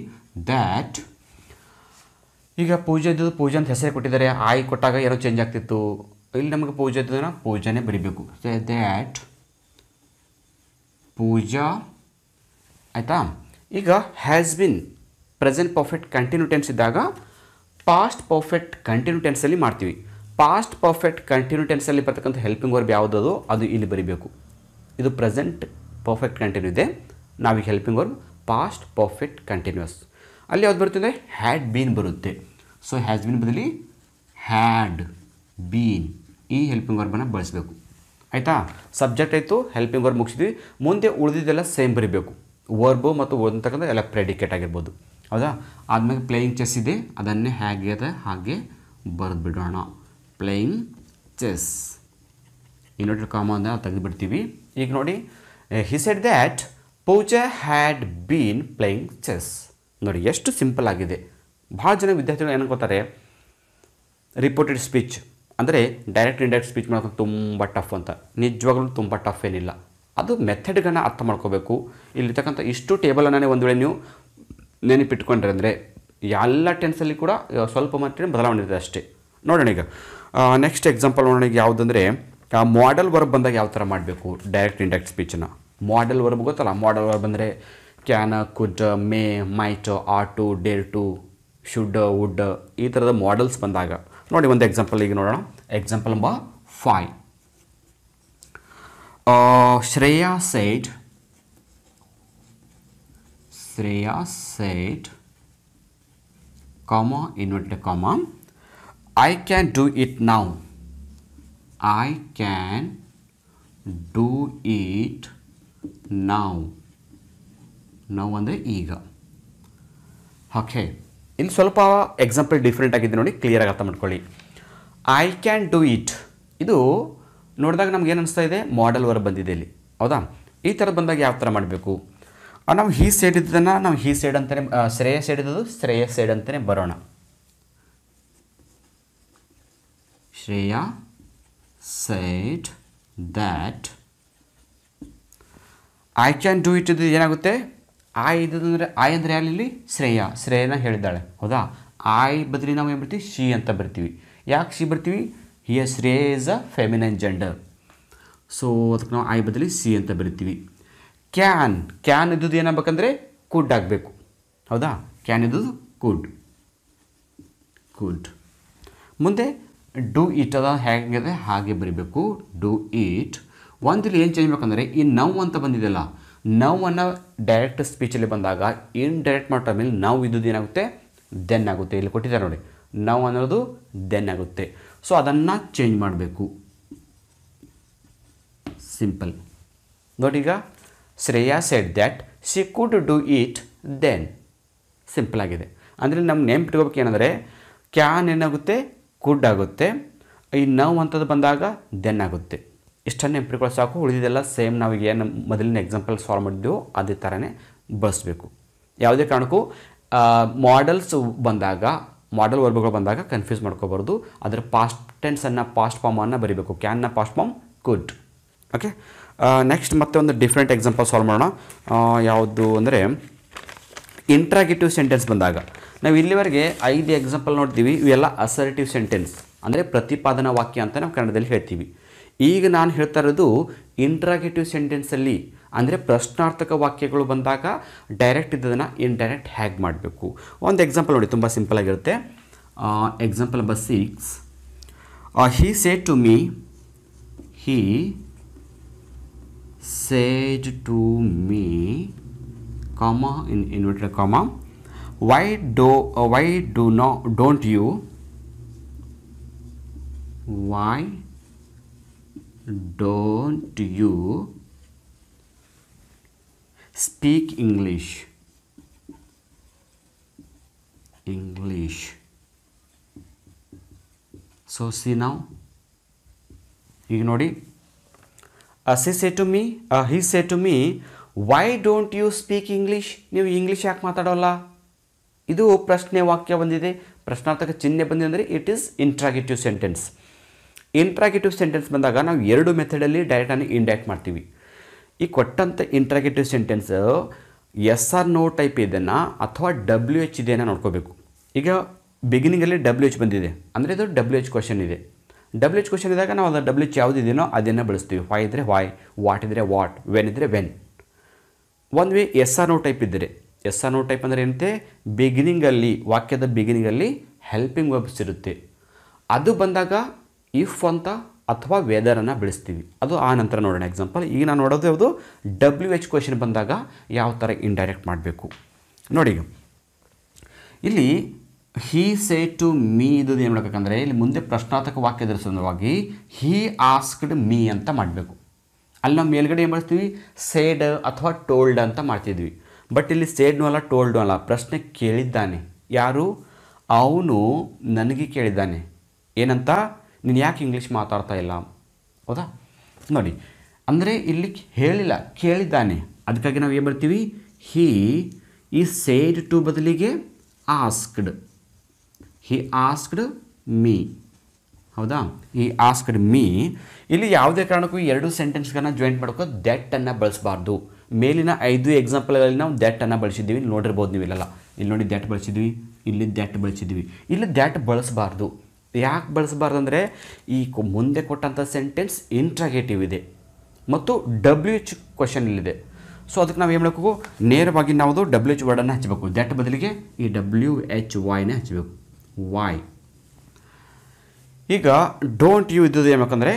ದ್ಯಾಟ್ ಈಗ ಪೂಜೆ ಇದ್ದದ್ದು ಪೂಜೆ ಅಂತ ಹೆಸರೇ ಕೊಟ್ಟಿದ್ದಾರೆ ಆಯ್ ಕೊಟ್ಟಾಗ ಏನೋ ಚೇಂಜ್ ಆಗ್ತಿತ್ತು ಇಲ್ಲಿ ನಮಗೆ ಪೂಜೆ ಪೂಜೆದನ್ನು ಪೂಜೆನೇ ಬರಿಬೇಕು ದ್ಯಾಟ್ ಪೂಜಾ ಆಯಿತಾ ಈಗ has been present perfect continue tense ಇದ್ದಾಗ ಪಾಸ್ಟ್ ಪರ್ಫೆಕ್ಟ್ ಕಂಟಿನ್ಯೂ ಟೆನ್ಸಲ್ಲಿ ಮಾಡ್ತೀವಿ ಪಾಸ್ಟ್ ಪರ್ಫೆಕ್ಟ್ ಕಂಟಿನ್ಯೂ ಟೆನ್ಸಲ್ಲಿ ಬರ್ತಕ್ಕಂಥ ಹೆಲ್ಪಿಂಗ್ ವರ್ಬ್ ಯಾವುದದೋ ಅದು ಇಲ್ಲಿ ಬರಿಬೇಕು ಇದು ಪ್ರೆಸೆಂಟ್ ಪರ್ಫೆಕ್ಟ್ ಕಂಟಿನ್ಯೂ ಇದೆ ನಾವೀಗ helping verb past perfect continuous ಅಲ್ಲಿ ಯಾವ್ದು ಬರುತ್ತೆ ಅಂದರೆ ಹ್ಯಾಡ್ ಬೀನ್ ಬರುತ್ತೆ ಸೊ ಹ್ಯಾಸ್ ಬೀನ್ ಬದಲಿ ಹ್ಯಾಡ್ ಬೀನ್ ಈ ಹೆಲ್ಪಿಂಗ್ ವರ್ಬನ್ನು ಬಳಸಬೇಕು ಆಯಿತಾ ಸಬ್ಜೆಕ್ಟ್ ಆಯಿತು ಹೆಲ್ಪಿಂಗ್ ವರ್ಬ್ ಮುಗಿಸಿದ್ವಿ ಮುಂದೆ ಉಳಿದಿದ್ದೆಲ್ಲ ಸೇಮ್ ಬರಿಬೇಕು ವರ್ಬು ಮತ್ತು ಓದಂತಕ್ಕಂಥ ಎಲ್ಲ ಪ್ರೆಡಿಕೇಟ್ ಆಗಿರ್ಬೋದು ಹೌದಾ ಆದಮೇಲೆ ಪ್ಲೇಯಿಂಗ್ ಚೆಸ್ ಇದೆ ಅದನ್ನೇ ಹೇಗೆ ಅದ ಹಾಗೆ ಬರೆದು ಬಿಡೋಣ ಪ್ಲೇಯಿಂಗ್ ಚೆಸ್ ನೋಡಿರಿ ಕಾಮನ್ ನಾವು ತೆಗೆದುಬಿಡ್ತೀವಿ ಈಗ ನೋಡಿ he said that Pooja had been playing chess ನೋಡಿ ಎಷ್ಟು ಸಿಂಪಲ್ ಆಗಿದೆ ಭಾಳ ಜನ ವಿದ್ಯಾರ್ಥಿಗಳು ಏನಕೋತಾರೆ ಗೊತ್ತಾರೆ ರಿಪೋರ್ಟೆಡ್ ಸ್ಪೀಚ್ ಅಂದರೆ ಡೈರೆಕ್ಟ್ ಇಂಡೈರೆಕ್ಟ್ ಸ್ಪೀಚ್ ಮಾಡೋದು ತುಂಬ ಟಫ್ ಅಂತ ನಿಜವಾಗ್ಲೂ ತುಂಬ ಟಫ್ ಏನಿಲ್ಲ ಅದು ಮೆಥಡ್ಗಳನ್ನ ಅರ್ಥ ಮಾಡ್ಕೋಬೇಕು ಇಲ್ಲಿರ್ತಕ್ಕಂಥ ಇಷ್ಟು ಟೇಬಲನ್ನು ಒಂದು ವೇಳೆ ನೀವು ನೆನಪಿಟ್ಕೊಂಡ್ರೆ ಅಂದರೆ ಎಲ್ಲ ಟೆನ್ಸಲ್ಲಿ ಕೂಡ ಸ್ವಲ್ಪ ಮಟ್ಟಿನ ಬದಲಾವಣೆ ಇದೆ ಅಷ್ಟೇ ನೋಡೋಣ ಈಗ ನೆಕ್ಸ್ಟ್ ಎಕ್ಸಾಂಪಲ್ ನೋಡೋಣ ಯಾವುದಂದ್ರೆ ಮಾಡೆಲ್ ವರ್ಬ್ ಬಂದಾಗ ಯಾವ ಥರ ಮಾಡಬೇಕು ಡೈರೆಕ್ಟ್ ಇಂಡೆಕ್ಟ್ ಸ್ಪೀಚನ್ನು ಮಾಡೆಲ್ ವರ್ಬ್ ಗೊತ್ತಲ್ಲ ಮಾಡೆಲ್ ವರ್ಬ್ ಅಂದರೆ can could may might ought dare to should would ಈ ಥರದ ಮಾಡೆಲ್ಸ್ ಬಂದಾಗ ನೋಡಿ ಒಂದು ಎಕ್ಸಾಂಪಲ್ ಈಗ ನೋಡೋಣ example number five Shreya said Shreya said comma inverted comma I can do it now I can do it now ನಾವು ಅಂದರೆ ಈಗ ಓಕೆ ಇಲ್ಲಿ ಸ್ವಲ್ಪ ಎಕ್ಸಾಂಪಲ್ ಡಿಫ್ರೆಂಟ್ ಆಗಿದೆ ನೋಡಿ ಕ್ಲಿಯರಾಗಿ ಅರ್ಥ ಮಾಡ್ಕೊಳ್ಳಿ ಐ ಕ್ಯಾನ್ ಡೂ ಇಟ್ ಇದು ನೋಡಿದಾಗ ನಮ್ಗೆ ಏನು ಅನಿಸ್ತಾ ಇದೆ ಮಾಡೆಲ್ ವರ್ ಬಂದಿದೆ ಇಲ್ಲಿ ಹೌದಾ ಈ ಥರ ಬಂದಾಗ ಯಾವ ಥರ ಮಾಡಬೇಕು ನಾವು ಈ ಸೈಡ್ ನಾವು ಈ ಸೈಡ್ ಅಂತಲೇ ಶ್ರೇಯ ಸೈಡ್ ಶ್ರೇಯ ಸೈಡ್ ಅಂತಲೇ ಬರೋಣ Shreya said that I can do it ಇದು ಏನಾಗುತ್ತೆ ಐ ಇದ್ದದಂದರೆ ಐ ಅಂದರೆ ಅಲ್ಲಿ ಶ್ರೇಯ ಶ್ರೇಯನ ಹೇಳಿದ್ದಾಳೆ ಹೌದಾ ಐ ಬದಲಿ ನಾವು ಏನು ಬರ್ತೀವಿ ಶಿ ಅಂತ ಬರ್ತೀವಿ ಯಾಕೆ ಶಿ ಬರ್ತೀವಿ he her Shreya is a feminine gender so ಅದಕ್ಕೆ ನಾವು ಐ ಬದಲಿ ಸಿ ಅಂತ ಬರಿತೀವಿ ಕ್ಯಾನ್ ಕ್ಯಾನ್ ಇದ್ದದ್ದು ಏನಾಗಬೇಕಂದ್ರೆ ಕುಡ್ ಆಗಬೇಕು ಹೌದಾ ಕ್ಯಾನ್ ಇದ್ದದ್ದು ಕುಡ್ ಕುಡ್ ಮುಂದೆ ಡು ಇಟ್ ಅದ ಹೇಗಿದೆ ಹಾಗೆ ಬರೀಬೇಕು ಡು ಇಟ್ ಒಂದಲ್ಲಿ ಏನು ಚೇಂಜ್ ಬೇಕಂದರೆ ಈ ನೌ ಅಂತ ಬಂದಿದೆಯಲ್ಲ ನೌವನ್ನು ಡೈರೆಕ್ಟ್ ಸ್ಪೀಚಲ್ಲಿ ಬಂದಾಗ ಇನ್ ಡೈರೆಕ್ಟ್ ಮಾಡೋ ಮೇಲೆ ನೌ ಇದ್ದುದು ಏನಾಗುತ್ತೆ ದೆನ್ ಆಗುತ್ತೆ ಇಲ್ಲಿ ಕೊಟ್ಟಿದ್ದಾರೆ ನೋಡಿ ನೌ ಅನ್ನೋದು ದೆನ್ ಆಗುತ್ತೆ ಸೊ ಅದನ್ನು ಚೇಂಜ್ ಮಾಡಬೇಕು ಸಿಂಪಲ್ ನೋಡಿ ಈಗ Shreya said that she could do it then simple ಆಗಿದೆ ಅಂದರೆ ನಮ್ಮ ನೆನ್ಪಿಟ್ಕೋಬೇಕು ಏನಂದರೆ ಕ್ಯಾನ್ ಏನಾಗುತ್ತೆ ಕುಡ್ ಆಗುತ್ತೆ ಈ ನೌ ಅಂತದ್ದು ಬಂದಾಗ ದೆನ್ ಆಗುತ್ತೆ ಇಷ್ಟನ್ನು ನೆನಪಿಟ್ಕೊಳ್ಳೋ ಸಾಕು ಉಳಿದಿದೆಲ್ಲ ಸೇಮ್ ನಾವು ಏನು ಮೊದಲಿನ ಎಕ್ಸಾಂಪಲ್ ಸಾಲ್ವ್ ಮಾಡಿದ್ದೆವು ಅದೇ ಥರನೇ ಬಳಸಬೇಕು ಯಾವುದೇ ಕಾರಣಕ್ಕೂ ಮಾಡೆಲ್ಸ್ ಬಂದಾಗ ಮಾಡಲ್ ವರ್ಬಗಳು ಬಂದಾಗ ಕನ್ಫ್ಯೂಸ್ ಮಾಡ್ಕೋಬಾರ್ದು ಅದರ ಪಾಸ್ಟ್ ಟೆನ್ಸನ್ನು ಪಾಸ್ಟ್ ಫಾರ್ಮನ್ನು ಬರೀಬೇಕು ಕ್ಯಾನ್ನ past form could okay next ಮತ್ತೆ ಒಂದು ಡಿಫ್ರೆಂಟ್ ಎಕ್ಸಾಂಪಲ್ ಸಾಲ್ವ್ ಮಾಡೋಣ ಯಾವುದು ಅಂದರೆ ಇಂಟ್ರಾಗೇಟಿವ್ ಸೆಂಟೆನ್ಸ್ ಬಂದಾಗ ನಾವು ಇಲ್ಲಿವರೆಗೆ ಐದು ಎಕ್ಸಾಂಪಲ್ ನೋಡ್ತೀವಿ ಇವೆಲ್ಲ ಅಸರ್ಟಿವ್ ಸೆಂಟೆನ್ಸ್ ಅಂದರೆ ಪ್ರತಿಪಾದನಾ ವಾಕ್ಯ ಅಂತ ನಾವು ಕನ್ನಡದಲ್ಲಿ ಹೇಳ್ತೀವಿ ಈಗ ನಾನು ಹೇಳ್ತಾ ಇರೋದು ಇಂಟ್ರಾಗೇಟಿವ್ ಸೆಂಟೆನ್ಸಲ್ಲಿ ಅಂದರೆ ಪ್ರಶ್ನಾರ್ಥಕ ವಾಕ್ಯಗಳು ಬಂದಾಗ ಡೈರೆಕ್ಟ್ ಇದ್ದದನ್ನು ಇನ್ಡೈರೆಕ್ಟ್ ಹ್ಯಾಗ್ ಮಾಡಬೇಕು ಒಂದು ಎಕ್ಸಾಂಪಲ್ ನೋಡಿ ತುಂಬ ಸಿಂಪಲ್ ಆಗಿರುತ್ತೆ example number six he say to me he said to me comma in inverted comma why do uh, why do not don't you why don't you speak english english so see now ignore it as uh, he said to me uh, he said to me why don't you speak english new english akmatadola ಇದು ಪ್ರಶ್ನೆ ವಾಕ್ಯ ಬಂದಿದೆ ಪ್ರಶ್ನಾರ್ಥಕ ಚಿಹ್ನೆ ಬಂದಿದೆ ಅಂದರೆ it is interrogative sentence interrogative sentence ಬಂದಾಗ ನಾವು ಎರಡು ಮೆಥಡಲ್ಲಿ ಡೈರೆಕ್ಟನ್ನು ಇಂಡ್ಯಾಕ್ಟ್ ಮಾಡ್ತೀವಿ ಈ ಕೊಟ್ಟಂಥ interrogative sentence yes or no type ಇದೆಯಾ ಅಥವಾ ಡಬ್ಲ್ಯೂ ಎಚ್ ಇದೆಯಾ ನೋಡ್ಕೋಬೇಕು ಈಗ ಬಿಗಿನಿಂಗಲ್ಲಿ ಡಬ್ಲ್ಯೂ ಎಚ್ ಬಂದಿದೆ ಅಂದರೆ ಇದು ಡಬ್ಲ್ಯೂ ಎಚ್ ಕ್ವಶನ್ ಇದೆ ಡಬ್ಲ್ಯೂ ಎಚ್ ಕ್ವಶನ್ ಇದ್ದಾಗ ನಾವು ಅದರ ಡಬ್ಲ್ಯೂ ಎಚ್ ಯಾವುದಿದೆಯೋ ಅದನ್ನು ಬಳಸ್ತೀವಿ ವಾಯ್ ಇದ್ದರೆ ವಾಯ್ ವಾಟ್ ಇದ್ದರೆ ವಾಟ್ ವೆನ್ ಇದ್ದರೆ ವೆನ್ ಒಂದು way yes or no type ಇದ್ದರೆ ಎಸ್ ಆರ್ ನೋ ಟೈಪ್ ಅಂದರೆ ಏನಂತೆ ಬಿಗಿನಿಂಗಲ್ಲಿ ವಾಕ್ಯದ ಬಿಗಿನಿಂಗಲ್ಲಿ ಹೆಲ್ಪಿಂಗ್ ವರ್ಬ್ಸ್ ಇರುತ್ತೆ ಅದು ಬಂದಾಗ ಇಫ್ ಅಂತ ಅಥವಾ ವೆದರನ್ನು ಬೆಳೆಸ್ತೀವಿ ಅದು ಆ ನಂತರ ನೋಡೋಣ ಎಕ್ಸಾಂಪಲ್ ಈಗ ನಾನು ನೋಡೋದು ಯಾವುದು ಡಬ್ಲ್ಯೂ ಎಚ್ ಕ್ವೆಶನ್ ಬಂದಾಗ ಯಾವ ಥರ ಇಂಡೈರೆಕ್ಟ್ ಮಾಡಬೇಕು ನೋಡಿ ಇಲ್ಲಿ ಹೀ ಸೇ ಟು ಮೀ ಇದು ಏನು ಮಾಡಬೇಕಂದ್ರೆ ಇಲ್ಲಿ ಮುಂದೆ ಪ್ರಶ್ನಾರ್ಥಕ ವಾಕ್ಯದ ಸಂದರ್ಭವಾಗಿ ಹೀ ಆಸ್ಕ್ಡ್ ಮೀ ಅಂತ ಮಾಡಬೇಕು ಅಲ್ಲಿ ನಾವು ಮೇಲ್ಗಡೆ ಏನು ಮಾಡ್ತೀವಿ ಸೇಡ್ ಅಥವಾ ಟೋಲ್ಡ್ ಅಂತ ಮಾಡ್ತಿದ್ವಿ ಬಟ್ ಇಲ್ಲಿ ಸೇಡ್ನು ಅಲ್ಲ ಟೋಲ್ಡು ಅಲ್ಲ ಪ್ರಶ್ನೆ ಕೇಳಿದ್ದಾನೆ ಯಾರು ಅವನು ನನಗೆ ಕೇಳಿದ್ದಾನೆ ಏನಂತ ನೀನು ಯಾಕೆ ಇಂಗ್ಲೀಷ್ ಮಾತಾಡ್ತಾ ಇಲ್ಲ ಹೌದಾ ನೋಡಿ ಅಂದರೆ ಇಲ್ಲಿ ಹೇಳಿಲ್ಲ ಕೇಳಿದ್ದಾನೆ ಅದಕ್ಕಾಗಿ ನಾವು ಏನು ಬರ್ತೀವಿ ಹೀ ಈ ಸೇಡ್ ಟು ಬದಲಿಗೆ ಆಸ್ಕ್ಡ್ ಹಿ ಆಸ್ಕ್ಡ್ ಮೀ ಹೌದಾ ಈ ಆಸ್ಕ್ಡ್ ಮೀ ಇಲ್ಲಿ ಯಾವುದೇ ಕಾರಣಕ್ಕೂ ಎರಡು ಸೆಂಟೆನ್ಸ್ಗಳನ್ನ ಜಾಯಿಂಟ್ ಮಾಡ್ಕೋ ದೆಟ್ ಅನ್ನು ಬಳಸಬಾರ್ದು ಮೇಲಿನ ಐದು ಎಕ್ಸಾಂಪಲ್ಗಳಲ್ಲಿ ನಾವು ದ್ಯಾಟನ್ನು ಬಳಸಿದ್ದೀವಿ ನೋಡಿರ್ಬೋದು ನೀವು ಇಲ್ಲಿ ನೋಡಿ ದ್ಯಾಟ್ ಬಳಸಿದ್ವಿ ಇಲ್ಲಿ ದ್ಯಾಟ್ ಬಳಸಿದ್ವಿ ಇಲ್ಲಿ ದ್ಯಾಟ್ ಬಳಸಬಾರ್ದು ಯಾಕೆ ಬಳಸಬಾರ್ದು ಅಂದರೆ ಈ ಮುಂದೆ ಕೊಟ್ಟಂಥ ಸೆಂಟೆನ್ಸ್ ಇಂಟ್ರಾಗೇಟಿವ್ ಇದೆ ಮತ್ತು ಡಬ್ಲ್ಯೂ ಎಚ್ ಕ್ವಶನ್ ಇಲ್ಲಿದೆ ಸೊ ಅದಕ್ಕೆ ನಾವು ಏನು ಮಾಡಬೇಕು ನೇರವಾಗಿ ನಾವು ಡಬ್ಲ್ಯೂ ಎಚ್ ವರ್ಡನ್ನು ಹಚ್ಚಬೇಕು ದ್ಯಾಟ್ ಬದಲಿಗೆ ಈ ಡಬ್ಲ್ಯೂ ಎಚ್ ವಾಯ್ನೇ ಹಚ್ಚಬೇಕು ವಾಯ್ ಈಗ ಡೋಂಟ್ ಯು ಇದ್ದದ್ದು ಏನ್ಬೇಕಂದ್ರೆ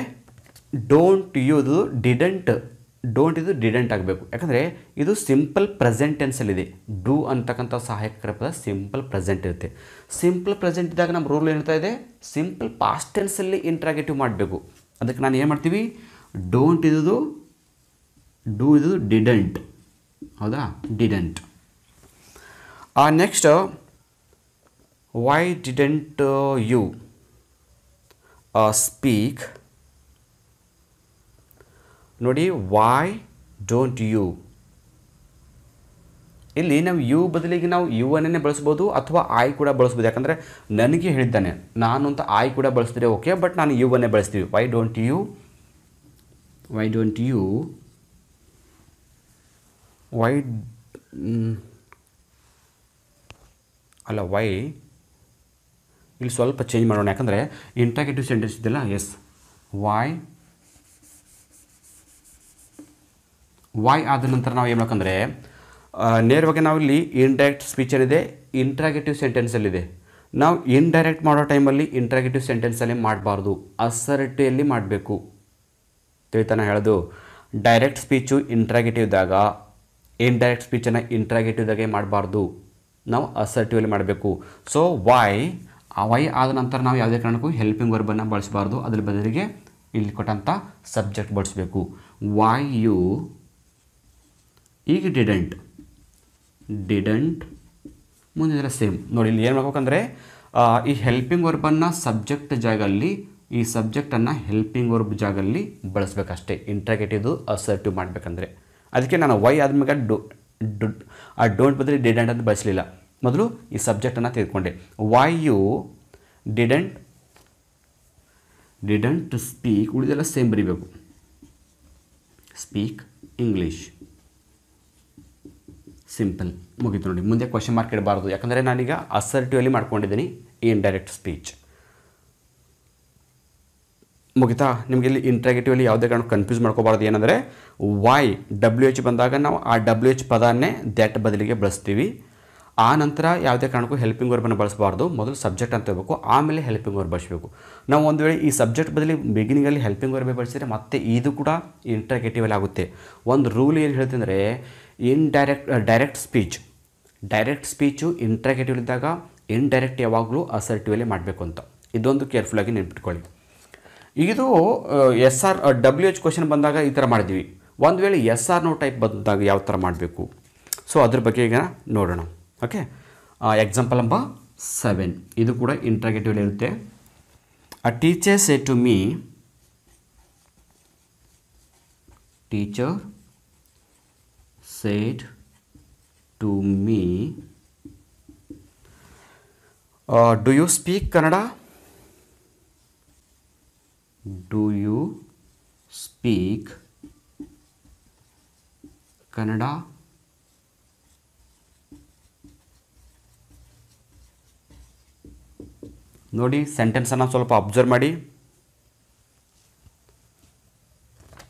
ಡೋಂಟ್ ಯು ಇದು ಡಿಡೆಂಟ್ ಡೋಂಟ್ ಇದು ಡಿಡೆಂಟ್ ಆಗಬೇಕು ಯಾಕಂದರೆ ಇದು ಸಿಂಪಲ್ ಪ್ರೆಸೆಂಟ್ ಟೆನ್ಸಲ್ಲಿದೆ ಡೂ ಅಂತಕ್ಕಂಥ ಸಹಾಯಕ ಪದ ಸಿಂಪಲ್ ಪ್ರೆಸೆಂಟ್ ಇರುತ್ತೆ ಸಿಂಪಲ್ ಪ್ರೆಸೆಂಟ್ ಇದ್ದಾಗ ನಮ್ಮ ರೂಲ್ ಏನಿರ್ತಾ ಇದೆ ಸಿಂಪಲ್ ಪಾಸ್ಟ್ ಟೆನ್ಸಲ್ಲಿ ಇಂಟ್ರಾಗೇಟಿವ್ ಮಾಡಬೇಕು ಅದಕ್ಕೆ ನಾನು ಏನು ಮಾಡ್ತೀವಿ ಡೋಂಟ್ ಇದು ಡೂ ಇದು ಡಿಡೆಂಟ್ ಹೌದಾ ಡಿಡೆಂಟ್ ಆ next why didn't you speak ನೋಡಿ ವಾಯ್ ಡೋಂಟ್ ಯು ಇಲ್ಲಿ ನಾವು ಯು ಬದಲಿಗೆ ನಾವು ಯು ಅನ್ನೇ ಬಳಸ್ಬೋದು ಅಥವಾ ಆಯ್ ಕೂಡ ಬಳಸ್ಬೋದು ಯಾಕಂದರೆ ನನಗೆ ಹೇಳಿದ್ದಾನೆ ನಾನು ಅಂತ ಆಯ್ ಕೂಡ ಬಳಸಿದ್ರೆ ಓಕೆ ಬಟ್ ನಾನು ಯು ಅನ್ನೇ ಬಳಸ್ತೀವಿ why don't you why don't you why ಅಲ್ಲ ವೈ ಇಲ್ಲಿ ಸ್ವಲ್ಪ ಚೇಂಜ್ ಮಾಡೋಣ ಯಾಕಂದರೆ ಇಂಟಾಗೇಟಿವ್ ಸೆಂಟೆನ್ಸ್ ಇದೆಯಲ್ಲ ಎಸ್ ವಾಯ್ ವೈ ಆದ ನಂತರ ನಾವು ಏನು ಮಾಡಬೇಕಂದ್ರೆ ನೇರವಾಗಿ ನಾವಿಲ್ಲಿ ಇಂಡೈರೆಕ್ಟ್ ಸ್ಪೀಚ್ ಏನಿದೆ ಇಂಟ್ರಾಗೇಟಿವ್ ಸೆಂಟೆನ್ಸಲ್ಲಿದೆ ನಾವು ಡೈರೆಕ್ಟ್ ಮಾಡೋ ಟೈಮಲ್ಲಿ ಇಂಟ್ರಾಗೇಟಿವ್ ಸೆಂಟೆನ್ಸಲ್ಲಿ ಮಾಡಬಾರ್ದು ಅಸರ್ಟಿಯಲ್ಲಿ ಮಾಡಬೇಕು ತಿಳಿತಾನೆ ಹೇಳೋದು ಡೈರೆಕ್ಟ್ ಸ್ಪೀಚು ಇಂಟ್ರಾಗೇಟಿವ್ದಾಗ ಡೈರೆಕ್ಟ್ ಸ್ಪೀಚನ್ನು ಇಂಟ್ರಾಗೇಟಿವ್ದಾಗೆ ಮಾಡಬಾರ್ದು ನಾವು ಅಸರ್ಟಿವಲ್ಲಿ ಮಾಡಬೇಕು ಸೊ ವೈ ಆ ವೈ ಆದ ನಂತರ ನಾವು ಯಾವುದೇ ಕಾರಣಕ್ಕೂ ಹೆಲ್ಪಿಂಗ್ ವರ್ಬನ್ನು ಬಳಸಬಾರ್ದು ಅದ್ರ ಬದಲಿಗೆ ಇಲ್ಲಿ ಕೊಟ್ಟಂಥ ಸಬ್ಜೆಕ್ಟ್ ಬಳಸಬೇಕು ವೈ ಯು ಈಗ ಡಿಡೆಂಟ್ ಡಿಡೆಂಟ್ ಮುಂದಿದ್ರೆ ಸೇಮ್ ನೋಡಿ ಇಲ್ಲಿ ಏನು ಮಾಡ್ಬೇಕಂದ್ರೆ ಈ ಹೆಲ್ಪಿಂಗ್ ವರ್ಬನ್ನು ಸಬ್ಜೆಕ್ಟ್ ಜಾಗಲ್ಲಿ ಈ ಸಬ್ಜೆಕ್ಟನ್ನು ಹೆಲ್ಪಿಂಗ್ ವರ್ಬ್ ಜಾಗಲ್ಲಿ ಬಳಸ್ಬೇಕಷ್ಟೇ ಇಂಟ್ರಾಗೇಟಿವ್ದು ಅಸರ್ಟಿವ್ ಮಾಡಬೇಕಂದ್ರೆ ಅದಕ್ಕೆ ನಾನು ವೈ ಆದ್ಮೇಲೆ ಡೊ ಡು ಆ ಡೋಂಟ್ ಬದಲಿ ಡಿಡೆಂಟ್ ಅಂತ ಬಳಸಲಿಲ್ಲ ಮೊದಲು ಈ ಸಬ್ಜೆಕ್ಟನ್ನು ತೆಗೆದುಕೊಂಡೆ why you didn't didn't speak ಉಳಿದೆಲ್ಲ ಸೇಮ್ ಬರೀಬೇಕು ಸ್ಪೀಕ್ ಇಂಗ್ಲೀಷ್ ಸಿಂಪಲ್ ಮುಗಿತು ನೋಡಿ ಮುಂದೆ ಕ್ವಶನ್ ಮಾರ್ಕ್ ಇಡಬಾರ್ದು ಯಾಕಂದರೆ ನಾನೀಗ ಅಸರ್ಟಿವಲ್ಲಿ ಮಾಡ್ಕೊಂಡಿದ್ದೀನಿ ಇನ್ ಡೈರೆಕ್ಟ್ ಸ್ಪೀಚ್ ಮುಗಿತಾ ನಿಮಗೆ ಇಲ್ಲಿ ಇಂಟ್ರಾಗೇಟಿವಲ್ಲಿ ಯಾವುದೇ ಕಾರಣ ಕನ್ಫ್ಯೂಸ್ ಮಾಡ್ಕೋಬಾರ್ದು ಏನಂದರೆ ವೈ ಡಬ್ಲ್ಯೂ ಎಚ್ ಬಂದಾಗ ನಾವು ಆ ಡಬ್ಲ್ಯೂ ಎಚ್ ಪದನೇ ದ್ಯಾಟ್ ಬದಲಿಗೆ ಬಳಸ್ತೀವಿ ಆ ನಂತರ ಯಾವುದೇ ಕಾರಣಕ್ಕೂ ಹೆಲ್ಪಿಂಗ್ ವರ್ಬನ್ನು ಬಳಸಬಾರ್ದು ಮೊದಲು ಸಬ್ಜೆಕ್ಟ್ ಅಂತ ಹೇಳ್ಬೇಕು ಆಮೇಲೆ ಹೆಲ್ಪಿಂಗ್ ವರ್ಬ್ ಬಳಸಬೇಕು ನಾವು ಒಂದು ವೇಳೆ ಈ ಸಬ್ಜೆಕ್ಟ್ ಬದಲಿ ಬಿಗಿನಿಂಗಲ್ಲಿ ಹೆಲ್ಪಿಂಗ್ ವರ್ಬೇ ಬಳಸಿದರೆ ಮತ್ತೆ ಇದು ಕೂಡ ಇಂಟ್ರಾಗೇಟಿವಲ್ಲಿ ಆಗುತ್ತೆ ಒಂದು ರೂಲ್ ಏನು ಹೇಳ್ತಂದರೆ indirect direct speech direct speech interrogative ಇದ್ದಾಗ ಇನ್ಡೈರೆಕ್ಟ್ ಯಾವಾಗಲೂ ಅಸರ್ಟಿವಲ್ಲೇ ಮಾಡಬೇಕು ಅಂತ ಇದೊಂದು ಕೇರ್ಫುಲ್ಲಾಗಿ ನೆನ್ಪಿಟ್ಕೊಳ್ಳಿ ಇದು yes or W H question ಬಂದಾಗ ಈ ಥರ ಮಾಡಿದ್ವಿ ಒಂದು ವೇಳೆ ಎಸ್ ಆರ್ ನೋ ಟೈಪ್ ಬಂದಾಗ ಯಾವ ಥರ ಮಾಡಬೇಕು ಸೊ ಅದ್ರ ಬಗ್ಗೆ ಈಗ ನೋಡೋಣ ಓಕೆ ಎಕ್ಸಾಂಪಲ್ ನಂಬರ್ ಸೆವೆನ್ ಇದು ಕೂಡ ಇಂಟ್ರಾಗೇಟಿವ್ ಇರುತ್ತೆ a teacher say to me teacher said to me, uh, Do you speak Kannada? Do you speak Kannada? ನೋಡಿ ಸೆಂಟೆನ್ಸನ್ನು ಸ್ವಲ್ಪ ಅಬ್ಸರ್ವ್ ಮಾಡಿ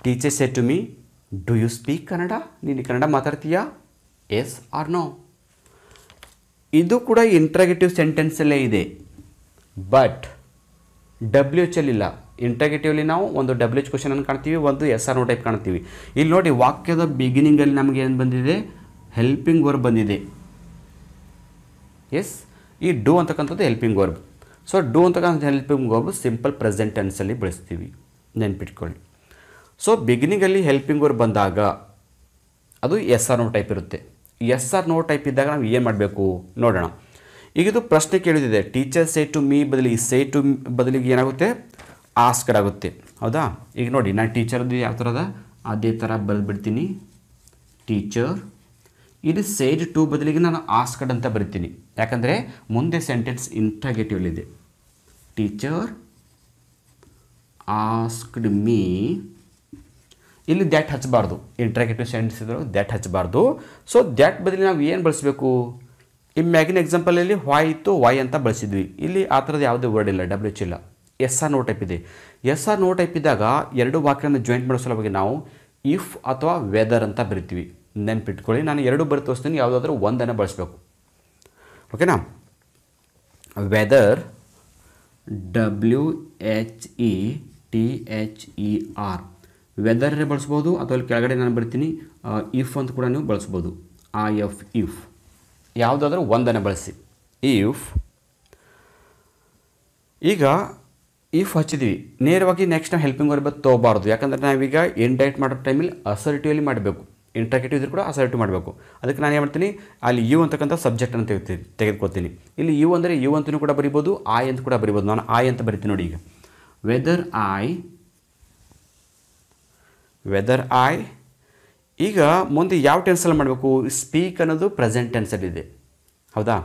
teacher said to me do you speak Kannada ನೀನು ಕನ್ನಡ ಮಾತಾಡ್ತೀಯಾ yes or no ಇದು ಕೂಡ ಇಂಟ್ರಗೆಟಿವ್ ಸೆಂಟೆನ್ಸಲ್ಲೇ ಇದೆ ಬಟ್ ಡಬ್ಲ್ಯೂ ಎಚ್ ಅಲ್ಲಿ ಇಲ್ಲ ಇಂಟ್ರಾಗೇಟಿವ್ಲಿ ನಾವು ಒಂದು ಡಬ್ಲ್ಯೂ ಎಚ್ ಕ್ವಶನನ್ನು ಕಾಣ್ತೀವಿ ಒಂದು ಎಸ್ ಆರ್ ನೋ ಟೈಪ್ ಕಾಣ್ತೀವಿ ಇಲ್ಲಿ ನೋಡಿ ವಾಕ್ಯದ ಬಿಗಿನಿಂಗಲ್ಲಿ ನಮಗೆ ಏನು ಬಂದಿದೆ ಹೆಲ್ಪಿಂಗ್ ವರ್ಬ್ ಬಂದಿದೆ ಎಸ್ ಈ ಡು ಅಂತಕ್ಕಂಥದ್ದು ಹೆಲ್ಪಿಂಗ್ ವರ್ಬ್ ಸೊ ಡು ಅಂತಕ್ಕಂಥ ಹೆಲ್ಪಿಂಗ್ ವರ್ಬ್ ಸಿಂಪಲ್ ಪ್ರೆಸೆಂಟ್ ಟೆನ್ಸಲ್ಲಿ ಬಳಸ್ತೀವಿ ನೆನ್ಪಿಟ್ಕೊಳ್ಳಿ ಸೊ ಬಿಗಿನಿಂಗಲ್ಲಿ ಹೆಲ್ಪಿಂಗ್ ಬಂದಾಗ ಅದು ಎಸ್ ಆರ್ ನೋ ಟೈಪ್ ಇರುತ್ತೆ ಎಸ್ ಆರ್ ನೋ ಟೈಪ್ ಇದ್ದಾಗ ನಾವು ಏನು ಮಾಡಬೇಕು ನೋಡೋಣ ಈಗ ಇದು ಪ್ರಶ್ನೆ ಕೇಳಿದಿದೆ ಟೀಚರ್ ಸೇ ಟು ಮೀ ಬದಲಿಗೆ ಸೇ ಟು ಬದಲಿಗೆ ಏನಾಗುತ್ತೆ ಆಸ್ಕಡ್ ಆಗುತ್ತೆ ಹೌದಾ ಈಗ ನೋಡಿ ನಾನು ಟೀಚರ್ದು ಯಾವ ಅದ ಅದೇ ಥರ ಬರೆದ್ಬಿಡ್ತೀನಿ ಟೀಚರ್ ಇದು ಸೇಡ್ ಟು ಬದಲಿಗೆ ನಾನು ಆಸ್ಕಡ್ ಅಂತ ಬರಿತೀನಿ ಯಾಕಂದರೆ ಮುಂದೆ ಸೆಂಟೆನ್ಸ್ ಇದೆ ಟೀಚರ್ ಆಸ್ಕ್ಡ್ ಮೀ ಇಲ್ಲಿ ದ್ಯಾಟ್ ಹಚ್ಚಬಾರ್ದು ಇಂಟ್ರಾಗೇಟಿವ್ ಸೆಂಟೆನ್ಸ್ ಇದ್ರು ದ್ಯಾಟ್ ಹಚ್ಚಬಾರ್ದು ಸೊ ದ್ಯಾಟ್ ಬದಲಿ ನಾವು ಏನು ಬಳಸಬೇಕು ಈ ಮ್ಯಾಗಿನ ಎಕ್ಸಾಂಪಲಲ್ಲಿ ವಾಯ್ ಇತ್ತು ವಾಯ್ ಅಂತ ಬಳಸಿದ್ವಿ ಇಲ್ಲಿ ಆ ಥರದ್ದು ಯಾವುದೇ ವರ್ಡ್ ಇಲ್ಲ ಡಬ್ಲ್ಯೂ ಎಚ್ ಇಲ್ಲ ಎಸ್ ಆರ್ ನೋ ಟೈಪ್ ಇದೆ ಎಸ್ ಆರ್ ನೋ ಟೈಪ್ ಇದ್ದಾಗ ಎರಡು ವಾಕ್ಯನ ಜಾಯಿಂಟ್ ಮಾಡೋ ಸಲುವಾಗಿ ನಾವು ಇಫ್ ಅಥವಾ ವೆದರ್ ಅಂತ ಬರಿತೀವಿ ನೆನ್ಪಿಟ್ಕೊಳ್ಳಿ ನಾನು ಎರಡು ಬರಿ ತೋರಿಸ್ತೀನಿ ಯಾವುದಾದ್ರೂ ಒಂದನ್ನು ಬಳಸಬೇಕು ಓಕೆನಾ whether W H E e T H E e R ವೆದರೇ ಬಳಸ್ಬೋದು ಅಥವಾ ಕೆಳಗಡೆ ನಾನು ಬರ್ತೀನಿ ಇಫ್ ಅಂತ ಕೂಡ ನೀವು ಬಳಸ್ಬೋದು ಆ ಎಫ್ ಇಫ್ ಯಾವುದಾದ್ರೂ ಒಂದನ್ನು ಬಳಸಿ ಇಫ್ ಈಗ ಇಫ್ ಹಚ್ಚಿದ್ವಿ ನೇರವಾಗಿ ನೆಕ್ಸ್ಟ್ ನಾವು ಹೆಲ್ಪಿಂಗ್ ವರ್ಬ್ ತೊಗೋಬಾರ್ದು ಯಾಕಂದರೆ ನಾವೀಗ ಇಂಡೈಟ್ ಮಾಡೋ ಟೈಮಲ್ಲಿ ಅಸರ್ಟಿವ್ಲಿ ಮಾಡಬೇಕು ಇಂಟ್ರಾಕೇಟಿವ್ ಇದ್ರೂ ಕೂಡ ಅಸರ್ಟಿವ್ ಮಾಡಬೇಕು ಅದಕ್ಕೆ ನಾನು ಏನು ಮಾಡ್ತೀನಿ ಅಲ್ಲಿ ಯು ಅಂತಕ್ಕಂಥ ಸಬ್ಜೆಕ್ಟನ್ನು ತೆಗೆ ತೆಗೆದುಕೊತೀನಿ ಇಲ್ಲಿ ಯು ಅಂದರೆ ಯು ಅಂತಲೂ ಕೂಡ ಬರಿಬೋದು ಐ ಅಂತ ಕೂಡ ಬರಿಬೋದು ನಾನು ಐ ಅಂತ ಬರಿತೀನಿ ನೋಡಿ ಈಗ ವೆದರ್ ಐ ವೆದರ್ ಐ ಈಗ ಮುಂದೆ ಯಾವ ಟೆನ್ಸಲ್ಲಿ ಮಾಡಬೇಕು ಸ್ಪೀಕ್ ಅನ್ನೋದು ಪ್ರೆಸೆಂಟ್ ಇದೆ ಹೌದಾ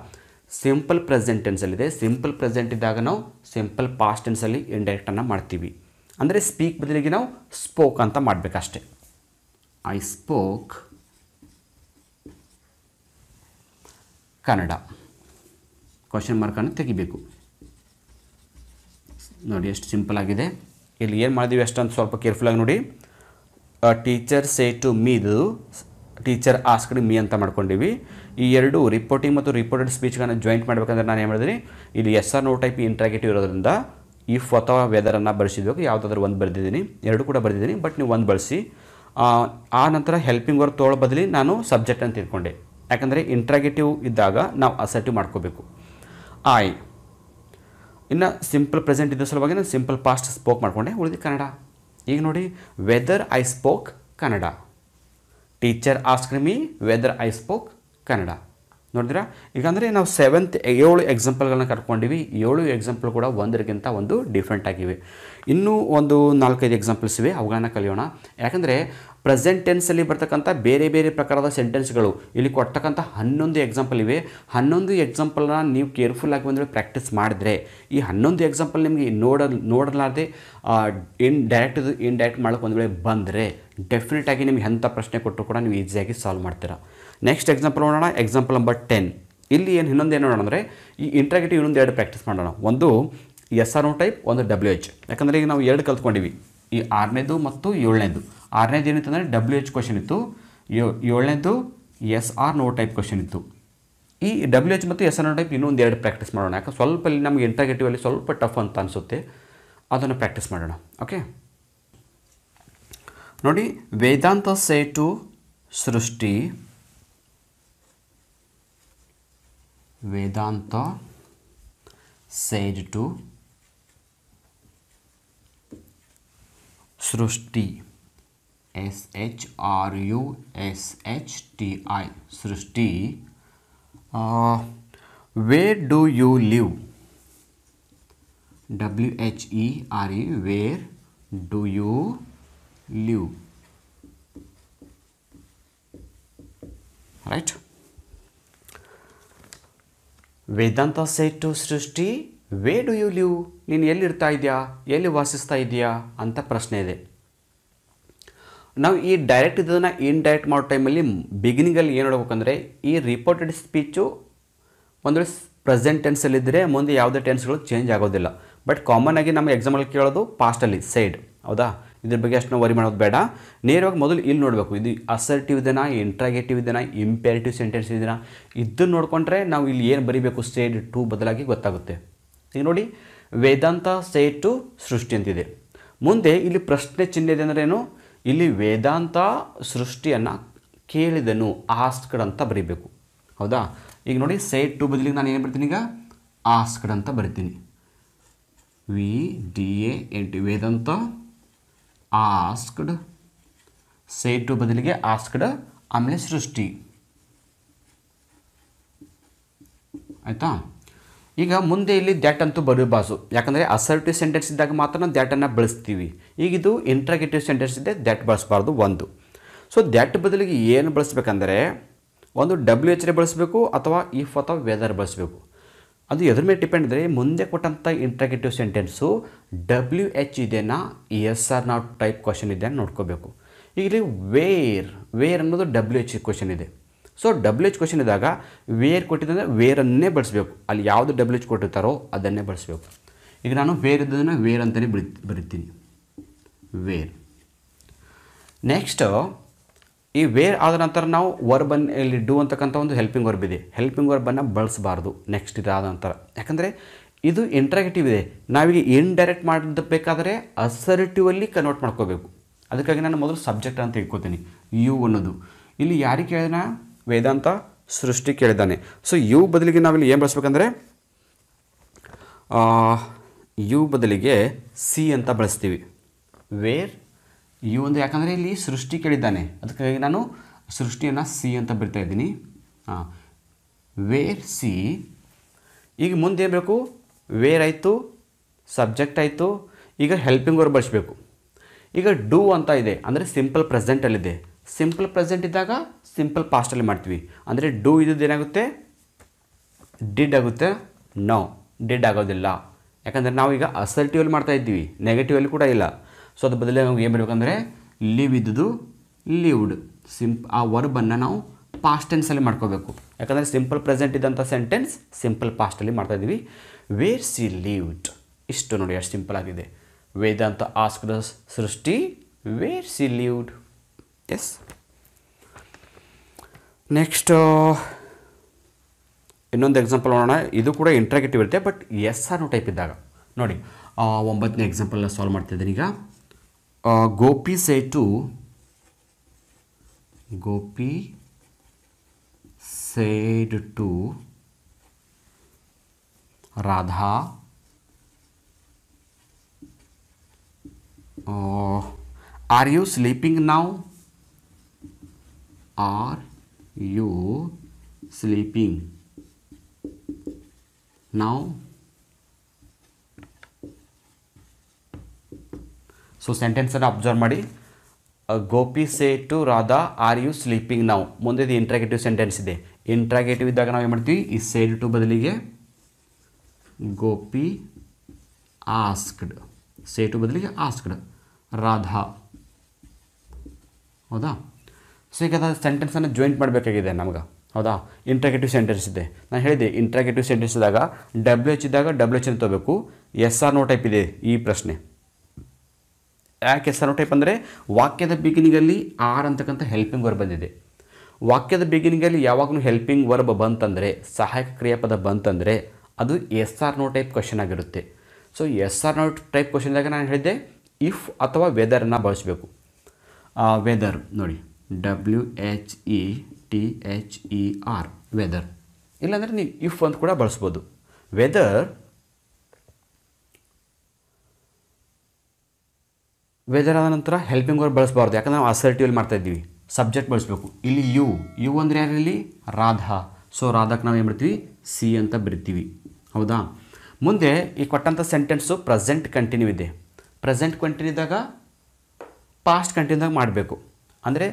ಸಿಂಪಲ್ ಪ್ರೆಸೆಂಟ್ ಇದೆ ಸಿಂಪಲ್ ಪ್ರೆಸೆಂಟ್ ಇದ್ದಾಗ ನಾವು ಸಿಂಪಲ್ ಪಾಸ್ಟ್ ಟೆನ್ಸಲ್ಲಿ ಇಂಡೈರೆಕ್ಟನ್ನು ಮಾಡ್ತೀವಿ ಅಂದರೆ ಸ್ಪೀಕ್ ಬದಲಿಗೆ ನಾವು ಸ್ಪೋಕ್ ಅಂತ ಮಾಡಬೇಕಷ್ಟೆ ಐ ಸ್ಪೋಕ್ ಕನ್ನಡ ಕ್ವಶನ್ ಮಾರ್ಕನ್ನು ತೆಗಿಬೇಕು ನೋಡಿ ಎಷ್ಟು ಸಿಂಪಲ್ ಆಗಿದೆ ಇಲ್ಲಿ ಏನು ಮಾಡಿದೀವಿ ಅಷ್ಟೊಂದು ಸ್ವಲ್ಪ ಕೇರ್ಫುಲ್ಲಾಗಿ ನೋಡಿ ಟೀಚರ್ ಸೇ ಟು ಮೀದು ಟೀಚರ್ ಆಸ್ಕ್ಡ್ ಮೀ ಅಂತ ಮಾಡ್ಕೊಂಡಿವಿ ಈ ಎರಡು ರಿಪೋರ್ಟಿಂಗ್ ಮತ್ತು ರಿಪೋರ್ಟೆಡ್ ಸ್ಪೀಚ್ಗಳನ್ನು ಜಾಯಿಂಟ್ ಮಾಡ್ಬೇಕಂದ್ರೆ ನಾನು ಏನು ಮಾಡಿದ್ರಿ ಇಲ್ಲಿ yes or no type interrogative ಇರೋದ್ರಿಂದ ಇಫ್ ಅಥವಾ ವೆದರನ್ನು ಬಳಸಿದಾಗ ಯಾವುದಾದ್ರೂ ಒಂದು ಬರೆದಿದ್ದೀನಿ ಎರಡು ಕೂಡ ಬರೆದಿದ್ದೀನಿ ಬಟ್ ನೀವು ಒಂದು ಬಳಸಿ ಆ ನಂತರ ಹೆಲ್ಪಿಂಗ್ ವರ್ಕ್ ತೋಳ ಬದಲಿ ನಾನು ಸಬ್ಜೆಕ್ಟ್ ಅಂತ ತಿಳ್ಕೊಂಡೆ ಯಾಕಂದರೆ ಇಂಟ್ರಾಗೇಟಿವ್ ಇದ್ದಾಗ ನಾವು ಅಸರ್ಟಿವ್ ಮಾಡ್ಕೋಬೇಕು ಆಯ್ ಇನ್ನು ಸಿಂಪಲ್ ಪ್ರೆಸೆಂಟ್ ಇದ್ದ ಸಲುವಾಗಿ ನಾನು ಸಿಂಪಲ್ ಪಾಸ್ಟ್ ಸ್ಪೋಕ್ ಮಾಡಿಕೊಂಡೆ ಉಳಿದು ಕನ್ನಡ ಈಗ ನೋಡಿ whether I spoke Kannada teacher ask me whether I spoke Kannada ನೋಡಿದ್ರಾ ಅಂದರೆ ನಾವು ಸೆವೆಂತ್ ಏಳು ಎಕ್ಸಾಂಪಲ್ಗಳನ್ನ ಕರ್ಕೊಂಡಿವಿ ಏಳು ಎಕ್ಸಾಂಪಲ್ ಕೂಡ ಒಂದರಿಗಿಂತ ಒಂದು ಡಿಫ್ರೆಂಟ್ ಆಗಿವೆ ಇನ್ನೂ ಒಂದು ನಾಲ್ಕೈದು ಎಕ್ಸಾಂಪಲ್ಸ್ ಇವೆ ಅವುಗಳನ್ನು ಕಲಿಯೋಣ ಯಾಕಂದರೆ ಪ್ರೆಸೆಂಟ್ ಟೆನ್ಸಲ್ಲಿ ಬರ್ತಕ್ಕಂಥ ಬೇರೆ ಬೇರೆ ಪ್ರಕಾರದ ಸೆಂಟೆನ್ಸ್ಗಳು ಇಲ್ಲಿ ಕೊಟ್ಟಕ್ಕಂಥ ಹನ್ನೊಂದು ಎಕ್ಸಾಂಪಲ್ ಇವೆ ಹನ್ನೊಂದು ಎಕ್ಸಾಂಪಲ್ನ ನೀವು ಆಗಿ ಒಂದು ಪ್ರಾಕ್ಟೀಸ್ ಮಾಡಿದ್ರೆ ಈ ಹನ್ನೊಂದು ಎಕ್ಸಾಂಪಲ್ ನಿಮಗೆ ನೋಡಲ್ ನೋಡಲಾರದೆ ಇನ್ ಡೈರೆಕ್ಟ್ ಇನ್ ಡೈರೆಕ್ಟ್ ಮಾಡೋಕ್ಕೆ ಒಂದು ವೇಳೆ ಬಂದರೆ ಡೆಫಿನೆಟಾಗಿ ನಿಮಗೆ ಎಂಥ ಪ್ರಶ್ನೆ ಕೊಟ್ಟರು ಕೂಡ ನೀವು ಈಸಿಯಾಗಿ ಸಾಲ್ವ್ ಮಾಡ್ತೀರಾ ನೆಕ್ಸ್ಟ್ ಎಕ್ಸಾಂಪಲ್ ನೋಡೋಣ ಎಕ್ಸಾಂಪಲ್ ನಂಬರ್ ಟೆನ್ ಇಲ್ಲಿ ಏನು ಇನ್ನೊಂದು ಏನು ನೋಡೋಣ ಅಂದರೆ ಈ ಇಂಟ್ರಾಗೇಟಿವ್ ಇನ್ನೊಂದು ಎರಡು ಪ್ರಾಕ್ಟೀಸ್ ಮಾಡೋಣ ಒಂದು ಎಸ್ ಆರ್ ಒ ಟೈಪ್ ಒಂದು ಡಬ್ಲ್ಯೂ ಎಚ್ ಯಾಕಂದರೆ ಈಗ ನಾವು ಎರಡು ಕಲ್ತ್ಕೊಂಡಿವಿ ಈ ಆರನೇದು ಮತ್ತು ಏಳನೇದು ಆರನೇದು ಏನಿತ್ತು ಅಂದರೆ ಡಬ್ಲ್ಯೂ ಎಚ್ ಕ್ವಶನ್ ಇತ್ತು ಏಳನೇದು yes or no type question ಇತ್ತು ಈ ಡಬ್ಲ್ಯೂ ಎಚ್ ಮತ್ತು ಎಸ್ ಆರ್ ನೋ ಟೈಪ್ ಇನ್ನೊಂದು ಎರಡು ಪ್ರಾಕ್ಟೀಸ್ ಮಾಡೋಣ ಯಾಕೆ ಸ್ವಲ್ಪ ಇಲ್ಲಿ ನಮಗೆ ಇಂಟರ್ಗೇಟಿವಲ್ಲಿ ಸ್ವಲ್ಪ ಟಫ್ ಅಂತ ಅನಿಸುತ್ತೆ ಅದನ್ನು ಪ್ರಾಕ್ಟೀಸ್ ಮಾಡೋಣ ಓಕೆ ನೋಡಿ ವೇದಾಂತ say to Srishti Vedant says to Srishti S H R U S H T I Srishti where do you live W H E R E where do you live right Vedant said to Srishti where do you live ನೀನು ಎಲ್ಲಿರ್ತಾ ಇದೆಯಾ ಎಲ್ಲಿ ವಾಸಿಸ್ತಾ ಇದೆಯಾ ಅಂತ ಪ್ರಶ್ನೆ ಇದೆ ನಾವು ಈ ಡೈರೆಕ್ಟ್ ಇದನ್ನು ಡೈರೆಕ್ಟ್ ಮಾಡೋ ಟೈಮಲ್ಲಿ ಬಿಗಿನಿಂಗಲ್ಲಿ ಏನು ಹೇಳ್ಬೇಕಂದ್ರೆ ಈ ರಿಪೋರ್ಟೆಡ್ ಸ್ಪೀಚು ಒಂದು ಪ್ರೆಸೆಂಟ್ ಟೆನ್ಸಲ್ಲಿದ್ದರೆ ಮುಂದೆ ಯಾವುದೇ ಟೆನ್ಸ್ಗಳು ಚೇಂಜ್ ಆಗೋದಿಲ್ಲ ಬಟ್ ಕಾಮನ್ ಆಗಿ ನಮ್ಮ ಎಕ್ಸಾಮಲ್ಲಿ ಕೇಳೋದು ಪಾಸ್ಟಲ್ಲಿ ಸೈಡ್ ಹೌದಾ ಇದ್ರ ಬಗ್ಗೆ ಅಷ್ಟು ನಾವು ವರಿ ಮಾಡೋದು ಬೇಡ ನೇರವಾಗಿ ಮೊದಲು ಇಲ್ಲಿ ನೋಡಬೇಕು ಇದು ಅಸರ್ಟಿವ್ ಇದೆಯಾ ಇಂಟ್ರಾಗೇಟಿವ್ ಇದೆಯಾ ಇಂಪೇರಿಟಿವ್ ಸೆಂಟೆನ್ಸ್ ಇದೆಯಾ ಇದನ್ನು ನೋಡಿಕೊಂಡ್ರೆ ನಾವು ಇಲ್ಲಿ ಏನು ಬರೀಬೇಕು ಸ್ಟೇಡ್ ಟು ಬದಲಾಗಿ ಗೊತ್ತಾಗುತ್ತೆ ಈಗ ನೋಡಿ ವೇದಾಂತ ಸೇಟು ಸೃಷ್ಟಿ ಅಂತಿದೆ ಮುಂದೆ ಇಲ್ಲಿ ಪ್ರಶ್ನೆ ಚಿಹ್ನೆ ಅಂದರೆ ಏನು ಇಲ್ಲಿ ವೇದಾಂತ ಸೃಷ್ಟಿಯನ್ನು ಕೇಳಿದನು ಆಸ್ಕಡ್ ಅಂತ ಬರೀಬೇಕು ಹೌದಾ ಈಗ ನೋಡಿ ಸೈಟ್ ಟು ಬದಲಿಗೆ ನಾನು ಏನು ಬರ್ತೀನಿ ಈಗ ಆಸ್ಕಡ್ ಅಂತ ಬರಿತೀನಿ V D A N T Vedant asked said to ಬದಲಿಗೆ ಆಸ್ಕಡ್ ಆಮೇಲೆ ಸೃಷ್ಟಿ ಆಯಿತಾ ಈಗ ಮುಂದೆ ಇಲ್ಲಿ ದ್ಯಾಟ್ ಅಂತೂ ಬರಬಾರ್ದು ಯಾಕಂದರೆ ಅಸರ್ಟಿವ್ ಸೆಂಟೆನ್ಸ್ ಇದ್ದಾಗ ಮಾತ್ರ ನಾವು ದ್ಯಾಟನ್ನು ಬಳಸ್ತೀವಿ ಈಗ ಇದು ಇಂಟ್ರಾಗೇಟಿವ್ ಸೆಂಟೆನ್ಸ್ ಇದೆ ದ್ಯಾಟ್ ಬಳಸಬಾರ್ದು ಒಂದು ಸೊ ದ್ಯಾಟ್ ಬದಲಿಗೆ ಏನು ಬಳಸ್ಬೇಕಂದ್ರೆ ಒಂದು ಡಬ್ಲ್ಯೂ ಎಚ್ ಡಿ ಬಳಸಬೇಕು ಅಥವಾ ಇಫ್ ಅಥವಾ ವೆದರ್ ಬಳಸಬೇಕು ಅದು ಎದ್ರ ಮೇಲೆ ಡಿಪೆಂಡ್ ಇದ್ದರೆ ಮುಂದೆ ಕೊಟ್ಟಂಥ ಇಂಟ್ರಾಗೇಟಿವ್ ಸೆಂಟೆನ್ಸು ಡಬ್ಲ್ಯೂ ಎಚ್ ಇದೆನಾ yes or not type question ಇದೆಯಾ ನೋಡ್ಕೋಬೇಕು ಇಲ್ಲಿ ವೇರ್ ವೇರ್ ಅನ್ನೋದು ಡಬ್ಲ್ಯೂ ಎಚ್ ಕ್ವಶನ್ ಇದೆ ಸೊ ಡಬ್ಲ್ಯೂ ಎಚ್ ಕ್ವಶನ್ ಇದ್ದಾಗ ವೇರ್ ಕೊಟ್ಟಿದ್ದಂದರೆ ವೇರನ್ನೇ ಬಳಸಬೇಕು ಅಲ್ಲಿ ಯಾವುದು ಡಬ್ಲ್ಯೂ ಎಚ್ ಕೊಟ್ಟಿರ್ತಾರೋ ಅದನ್ನೇ ಬಳಸಬೇಕು ಈಗ ನಾನು ವೇರ್ ಇದ್ದದನ್ನು ವೇರ್ ಅಂತಲೇ ಬರಿ ಬರೀತೀನಿ ವೇರ್ ನೆಕ್ಸ್ಟ್ ಈ ವೇರ್ ಆದ ನಂತರ ನಾವು ವರ್ಬನ್ ಇಲ್ಲಿ ಡೂ ಅಂತಕ್ಕಂಥ ಒಂದು ಹೆಲ್ಪಿಂಗ್ ವರ್ಬ್ ಇದೆ ಹೆಲ್ಪಿಂಗ್ ವರ್ಬನ್ನು ಬಳಸಬಾರ್ದು ನೆಕ್ಸ್ಟ್ ಇದಾದ ನಂತರ ಯಾಕಂದರೆ ಇದು ಇಂಟ್ರಾಗೇಟಿವ್ ಇದೆ ನಾವೀಗ ಇನ್ಡೈರೆಕ್ಟ್ ಮಾಡಬೇಕಾದ್ರೆ ಅಸರ್ಟಿವಲ್ಲಿ ಕನ್ವರ್ಟ್ ಮಾಡ್ಕೋಬೇಕು ಅದಕ್ಕಾಗಿ ನಾನು ಮೊದಲು ಸಬ್ಜೆಕ್ಟ್ ಅಂತ ಇಟ್ಕೋತೀನಿ ಯು ಅನ್ನೋದು ಇಲ್ಲಿ ಯಾರಿಗೆ ಕೇಳಿದ್ರೆ ವೇದಾಂತ ಸೃಷ್ಟಿ ಕೇಳಿದ್ದಾನೆ ಸೊ ಯು ಬದಲಿಗೆ ನಾವಿಲ್ಲಿ ಏನು ಬಳಸ್ಬೇಕಂದ್ರೆ ಯು ಬದಲಿಗೆ ಸಿ ಅಂತ ಬಳಸ್ತೀವಿ ವೇರ್ ಯು ಒಂದು ಯಾಕಂದರೆ ಇಲ್ಲಿ ಸೃಷ್ಟಿ ಕೇಳಿದ್ದಾನೆ ಅದಕ್ಕಾಗಿ ನಾನು ಸೃಷ್ಟಿಯನ್ನು ಸಿ ಅಂತ ಬರಿತಾ ಇದ್ದೀನಿ ಹಾಂ ವೇರ್ ಸಿ ಈಗ ಮುಂದೆ ಏನು ಬೇಕು ವೇರ್ ಆಯಿತು ಸಬ್ಜೆಕ್ಟ್ ಆಯಿತು ಈಗ ಹೆಲ್ಪಿಂಗ್ ಅವ್ರು ಬಳಸಬೇಕು ಈಗ ಡೂ ಅಂತ ಇದೆ ಅಂದರೆ ಸಿಂಪಲ್ ಪ್ರೆಸೆಂಟಲ್ಲಿದೆ ಸಿಂಪಲ್ ಪ್ರೆಸೆಂಟ್ ಇದ್ದಾಗ ಸಿಂಪಲ್ ಪಾಸ್ಟಲ್ಲಿ ಮಾಡ್ತೀವಿ ಅಂದರೆ ಡೂ ಇದ್ದದ್ದು ಏನಾಗುತ್ತೆ ಡಿಡ್ ಆಗುತ್ತೆ ನೋ ಡಿಡ್ ಆಗೋದಿಲ್ಲ ಯಾಕಂದರೆ ಈಗ ಅಸರ್ಟಿವಲ್ಲಿ ಮಾಡ್ತಾ ಇದ್ದೀವಿ ನೆಗೆಟಿವಲ್ಲಿ ಕೂಡ ಇಲ್ಲ ಸೊ ಅದ್ರ ಬದಲಿಗೆ ನಾವು ಏನು ಬರಬೇಕಂದ್ರೆ ಲಿವ್ ಇದ್ದುದು ಲಿವ್ಡ್ ಸಿಂಪ್ ಆ ವರ್ಬನ್ನು ನಾವು ಪಾಸ್ಟ್ ಟೆನ್ಸಲ್ಲಿ ಮಾಡ್ಕೋಬೇಕು ಯಾಕಂದರೆ ಸಿಂಪಲ್ ಪ್ರೆಸೆಂಟ್ ಇದ್ದಂಥ ಸೆಂಟೆನ್ಸ್ ಸಿಂಪಲ್ ಪಾಸ್ಟಲ್ಲಿ ಮಾಡ್ತಾಯಿದ್ದೀವಿ ವೇರ್ ಸಿ ಲಿವ್ಡ್ ಇಷ್ಟು ನೋಡಿ ಎಷ್ಟು ಸಿಂಪಲ್ ಆಗಿದೆ Vedant asked Srishti where she lived next uh, ಇನ್ನೊಂದು ಎಕ್ಸಾಂಪಲ್ ನೋಡೋಣ ಇದು ಕೂಡ ಇಂಟ್ರಾಗೇಟಿವ್ ಇರುತ್ತೆ ಬಟ್ ಎಸ್ ಆರ್ ಟೈಪ್ ಇದ್ದಾಗ ನೋಡಿ ಒಂಬತ್ತನೇ ಎಕ್ಸಾಂಪಲ್ನ ಸಾಲ್ವ್ ಮಾಡ್ತಿದ್ದೀನಿ ಈಗ Gopi say to Gopi said to Radha are you sleeping now are you sleeping now so ಸೆಂಟೆನ್ಸನ್ನು ಅಬ್ಸರ್ವ್ ಮಾಡಿ Gopi say to Radha are you sleeping now ಮುಂದೆ ಇಂಟ್ರಾಗೇಟಿವ್ ಸೆಂಟೆನ್ಸ್ ಇದೆ ಇಂಟ್ರಾಗೇಟಿವ್ ಇದ್ದಾಗ ನಾವು ಏನು ಮಾಡ್ತೀವಿ ಈ ಸೇಡ್ ಟು ಬದಲಿಗೆ ಗೋಪಿ ಆಸ್ಕ್ಡ್ ಸೇ ಟು ಬದಲಿಗೆ ಆಸ್ಕ್ಡ್ ರಾಧಾ ಹೌದಾ ಸೊ ಈಗ ಅದು ಸೆಂಟೆನ್ಸನ್ನು ಜಾಯಿಂಟ್ ಮಾಡಬೇಕಾಗಿದೆ ನಮ್ಗೆ ಹೌದಾ ಇಂಟ್ರಾಗೇಟಿವ್ ಸೆಂಟೆನ್ಸ್ ಇದೆ ನಾನು ಹೇಳಿದೆ ಇಂಟ್ರಾಗೇಟಿವ್ ಸೆಂಟೆನ್ಸ್ ಇದ್ದಾಗ ಡಬ್ಲ್ಯೂ ಎಚ್ ಇದ್ದಾಗ ಡಬ್ಲ್ಯೂ ಎಚ್ ಅಂತ ತಗೋಬೇಕು ಎಸ್ ಆರ್ ನೋ ಟೈಪ್ ಇದೆ ಈ ಪ್ರಶ್ನೆ ಯಾಕೆ ಎಸ್ ಆರ್ ನೋ ಟೈಪ್ ಅಂದರೆ ವಾಕ್ಯದ ಬಿಗಿನಿಂಗಲ್ಲಿ ಆರ್ ಅಂತಕ್ಕಂಥ ಹೆಲ್ಪಿಂಗ್ ವರ್ಬ್ ಬಂದಿದೆ ವಾಕ್ಯದ ಬಿಗಿನಿಂಗಲ್ಲಿ ಯಾವಾಗಲೂ ಹೆಲ್ಪಿಂಗ್ ವರ್ಬ್ ಬಂತಂದರೆ ಸಹಾಯಕ ಕ್ರಿಯಾಪದ ಬಂತಂದರೆ ಅದು yes or no type question ಆಗಿರುತ್ತೆ ಸೊ ಎಸ್ ಆರ್ ನೋ ಟೈಪ್ ಕ್ವಶನ್ದಾಗ ನಾನು ಹೇಳಿದ್ದೆ ಇಫ್ ಅಥವಾ ವೆದರನ್ನು ಬಳಸಬೇಕು ವೆದರ್ ನೋಡಿ W H E e T H E e R whether ಇಲ್ಲಾಂದರೆ ನೀವು ಇಫ್ ಅಂತ ಕೂಡ ಬಳಸ್ಬೋದು ವೆದರ್ ವೆದರ್ ಆದ ನಂತರ ಹೆಲ್ಪಿಂಗ್ ವರ್ಡ್ ಬಳಸಬಾರ್ದು ಯಾಕಂದರೆ ನಾವು ಅಸರ್ಟಿವಲ್ಲಿ ಮಾಡ್ತಾ ಇದ್ದೀವಿ ಸಬ್ಜೆಕ್ಟ್ ಬಳಸಬೇಕು ಇಲ್ಲಿ ಯು ಯು ಅಂದರೆ ಯಾರು ಇಲ್ಲಿ ರಾಧಾ ಸೊ ರಾಧಾಕ್ಕೆ ನಾವು ಏನು ಬಿಡ್ತೀವಿ ಸಿ ಅಂತ ಬರಿತೀವಿ ಹೌದಾ ಮುಂದೆ ಈ ಕೊಟ್ಟಂಥ ಸೆಂಟೆನ್ಸು ಪ್ರೆಸೆಂಟ್ ಕಂಟಿನ್ಯೂ ಇದೆ ಪ್ರೆಸೆಂಟ್ ಕಂಟಿನ್ಯೂ ಇದ್ದಾಗ ಪಾಸ್ಟ್ ಕಂಟಿನ್ಯೂದಾಗ ಮಾಡಬೇಕು ಅಂದರೆ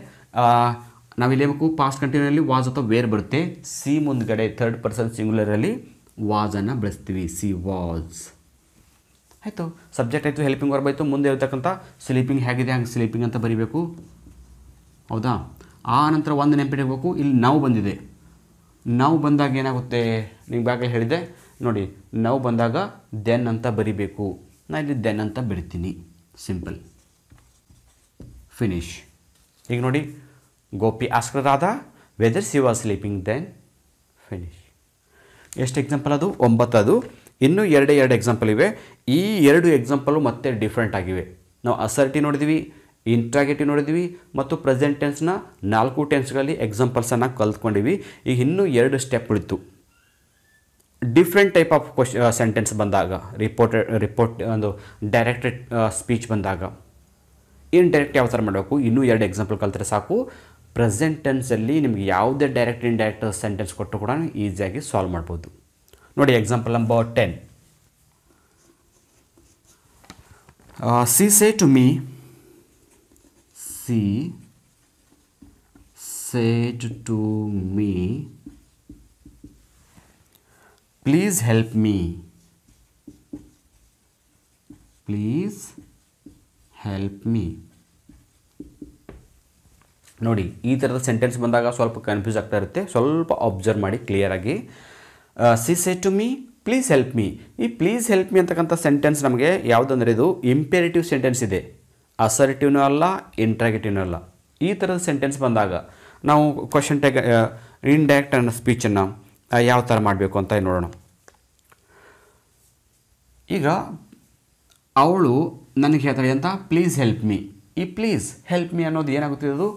ನಾವಿಲ್ಲೇಬೇಕು ಪಾಸ್ಟ್ ಕಂಟಿನ್ಯೂನಲ್ಲಿ ವಾಜ್ ಅಥವಾ ವೇರ್ ಬರುತ್ತೆ ಸಿ ಮುಂದ್ಗಡೆ ಥರ್ಡ್ ಪರ್ಸನ್ ಸಿಂಗ್ಯುಲರಲ್ಲಿ ವಾಸನ್ನು ಬಳಸ್ತೀವಿ ಸಿ ವಾಸ್ ಆಯಿತು ಸಬ್ಜೆಕ್ಟ್ ಆಯಿತು ಹೆಲ್ಪಿಂಗ್ ವರ್ಬ್ ಆಯಿತು ಮುಂದೆ ಇರ್ತಕ್ಕಂಥ ಸ್ಲೀಪಿಂಗ್ ಹೇಗಿದೆ ಹಂಗೆ ಸ್ಲೀಪಿಂಗ್ ಅಂತ ಬರೀಬೇಕು ಹೌದಾ ಆ ನಂತರ ಒಂದು ನೆನಪಿಡಬೇಕು ಇಲ್ಲಿ ನಾವು ಬಂದಿದೆ ನಾವು ಬಂದಾಗ ಏನಾಗುತ್ತೆ ನಿಮ್ಗೆ ಬ್ಯಾಗಲ್ಲಿ ಹೇಳಿದೆ ನೋಡಿ ನಾವು ಬಂದಾಗ ದೆನ್ ಅಂತ ಬರಿಬೇಕು ನಾನು ಇಲ್ಲಿ ದೆನ್ ಅಂತ ಬಿಡ್ತೀನಿ ಸಿಂಪಲ್ ಫಿನಿಶ್ ಈಗ ನೋಡಿ Gopi asked Radha whether she was sleeping then finish ಎಷ್ಟು ಎಕ್ಸಾಂಪಲ್ ಅದು ಒಂಬತ್ತು ಅದು ಇನ್ನೂ ಎರಡೇ ಎರಡು ಎಕ್ಸಾಂಪಲ್ ಇವೆ ಈ ಎರಡು ಎಕ್ಸಾಂಪಲು ಮತ್ತೆ ಡಿಫ್ರೆಂಟ್ ಆಗಿವೆ ನಾವು ಅಸರ್ಟಿ ನೋಡಿದ್ವಿ ಇಂಟ್ರಾಗೇಟಿವ್ ನೋಡಿದ್ವಿ ಮತ್ತು ಪ್ರೆಸೆಂಟ್ ಟೆನ್ಸ್ನ ನಾಲ್ಕು ಟೆನ್ಸ್ಗಳಲ್ಲಿ ಎಕ್ಸಾಂಪಲ್ಸನ್ನು ಕಲ್ತ್ಕೊಂಡಿವಿ ಈಗ ಇನ್ನೂ ಎರಡು ಸ್ಟೆಪ್ ಉಳಿತು different type of question sentence ಬಂದಾಗ ರಿಪೋರ್ಟೆ ರಿಪೋರ್ಟ್ ಒಂದು ಡೈರೆಕ್ಟೆಡ್ ಸ್ಪೀಚ್ ಬಂದಾಗ इनडायरेक्ट आंसर मारना बाकू इन्नु 2 एग्जांपल ಕಲತರ ಸಾಕು ಪ್ರೆಸೆಂಟ್ ಟೆನ್ಸ್ ಅಲ್ಲಿ ನಿಮಗೆ ಯಾವುದೇ ಡೈರೆಕ್ಟ್ ಇಂಡೈರೆಕ್ಟ್ ಸೆಂಟೆನ್ಸ್ ಕೊಟ್ಟರೂ ಕೂಡ ಈಜಿ ಆಗಿ ಸಾಲ್ವ್ ಮಾಡಬಹುದು ನೋಡಿ example number 10 she say to me she say to me please help me please help me ನೋಡಿ ಈ ಥರದ ಸೆಂಟೆನ್ಸ್ ಬಂದಾಗ ಸ್ವಲ್ಪ ಕನ್ಫ್ಯೂಸ್ ಆಗ್ತಾ ಇರುತ್ತೆ ಸ್ವಲ್ಪ ಅಬ್ಸರ್ವ್ ಮಾಡಿ ಕ್ಲಿಯರಾಗಿ she say to me please help me ಈ ಪ್ಲೀಸ್ ಹೆಲ್ಪ್ ಮೀ ಅಂತಕ್ಕಂಥ ಸೆಂಟೆನ್ಸ್ ನಮಗೆ ಯಾವುದಂದ್ರೆ ಇದು ಇಂಪೇರಿಟಿವ್ ಸೆಂಟೆನ್ಸ್ ಇದೆ ಅಸರ್ಟಿವ್ನೂ ಅಲ್ಲ ಇಂಟ್ರಾಗೇಟಿವ್ನೂ ಅಲ್ಲ ಈ ಥರದ ಸೆಂಟೆನ್ಸ್ ಬಂದಾಗ ನಾವು ಕ್ವಶನ್ ಟೆಕ್ ಇನ್ಡೈರೆಕ್ಟ್ ಅನ್ನೋ ಸ್ಪೀಚನ್ನು ಯಾವ ಥರ ಮಾಡಬೇಕು ಅಂತ ನೋಡೋಣ ಈಗ ಅವಳು ನನಗೆ ಹೇಳ್ತಾಳೆ ಅಂತ ಪ್ಲೀಸ್ ಹೆಲ್ಪ್ ಮೀ ಈ ಪ್ಲೀಸ್ ಹೆಲ್ಪ್ ಮೀ ಅನ್ನೋದು ಏನಾಗುತ್ತೆ ಅದು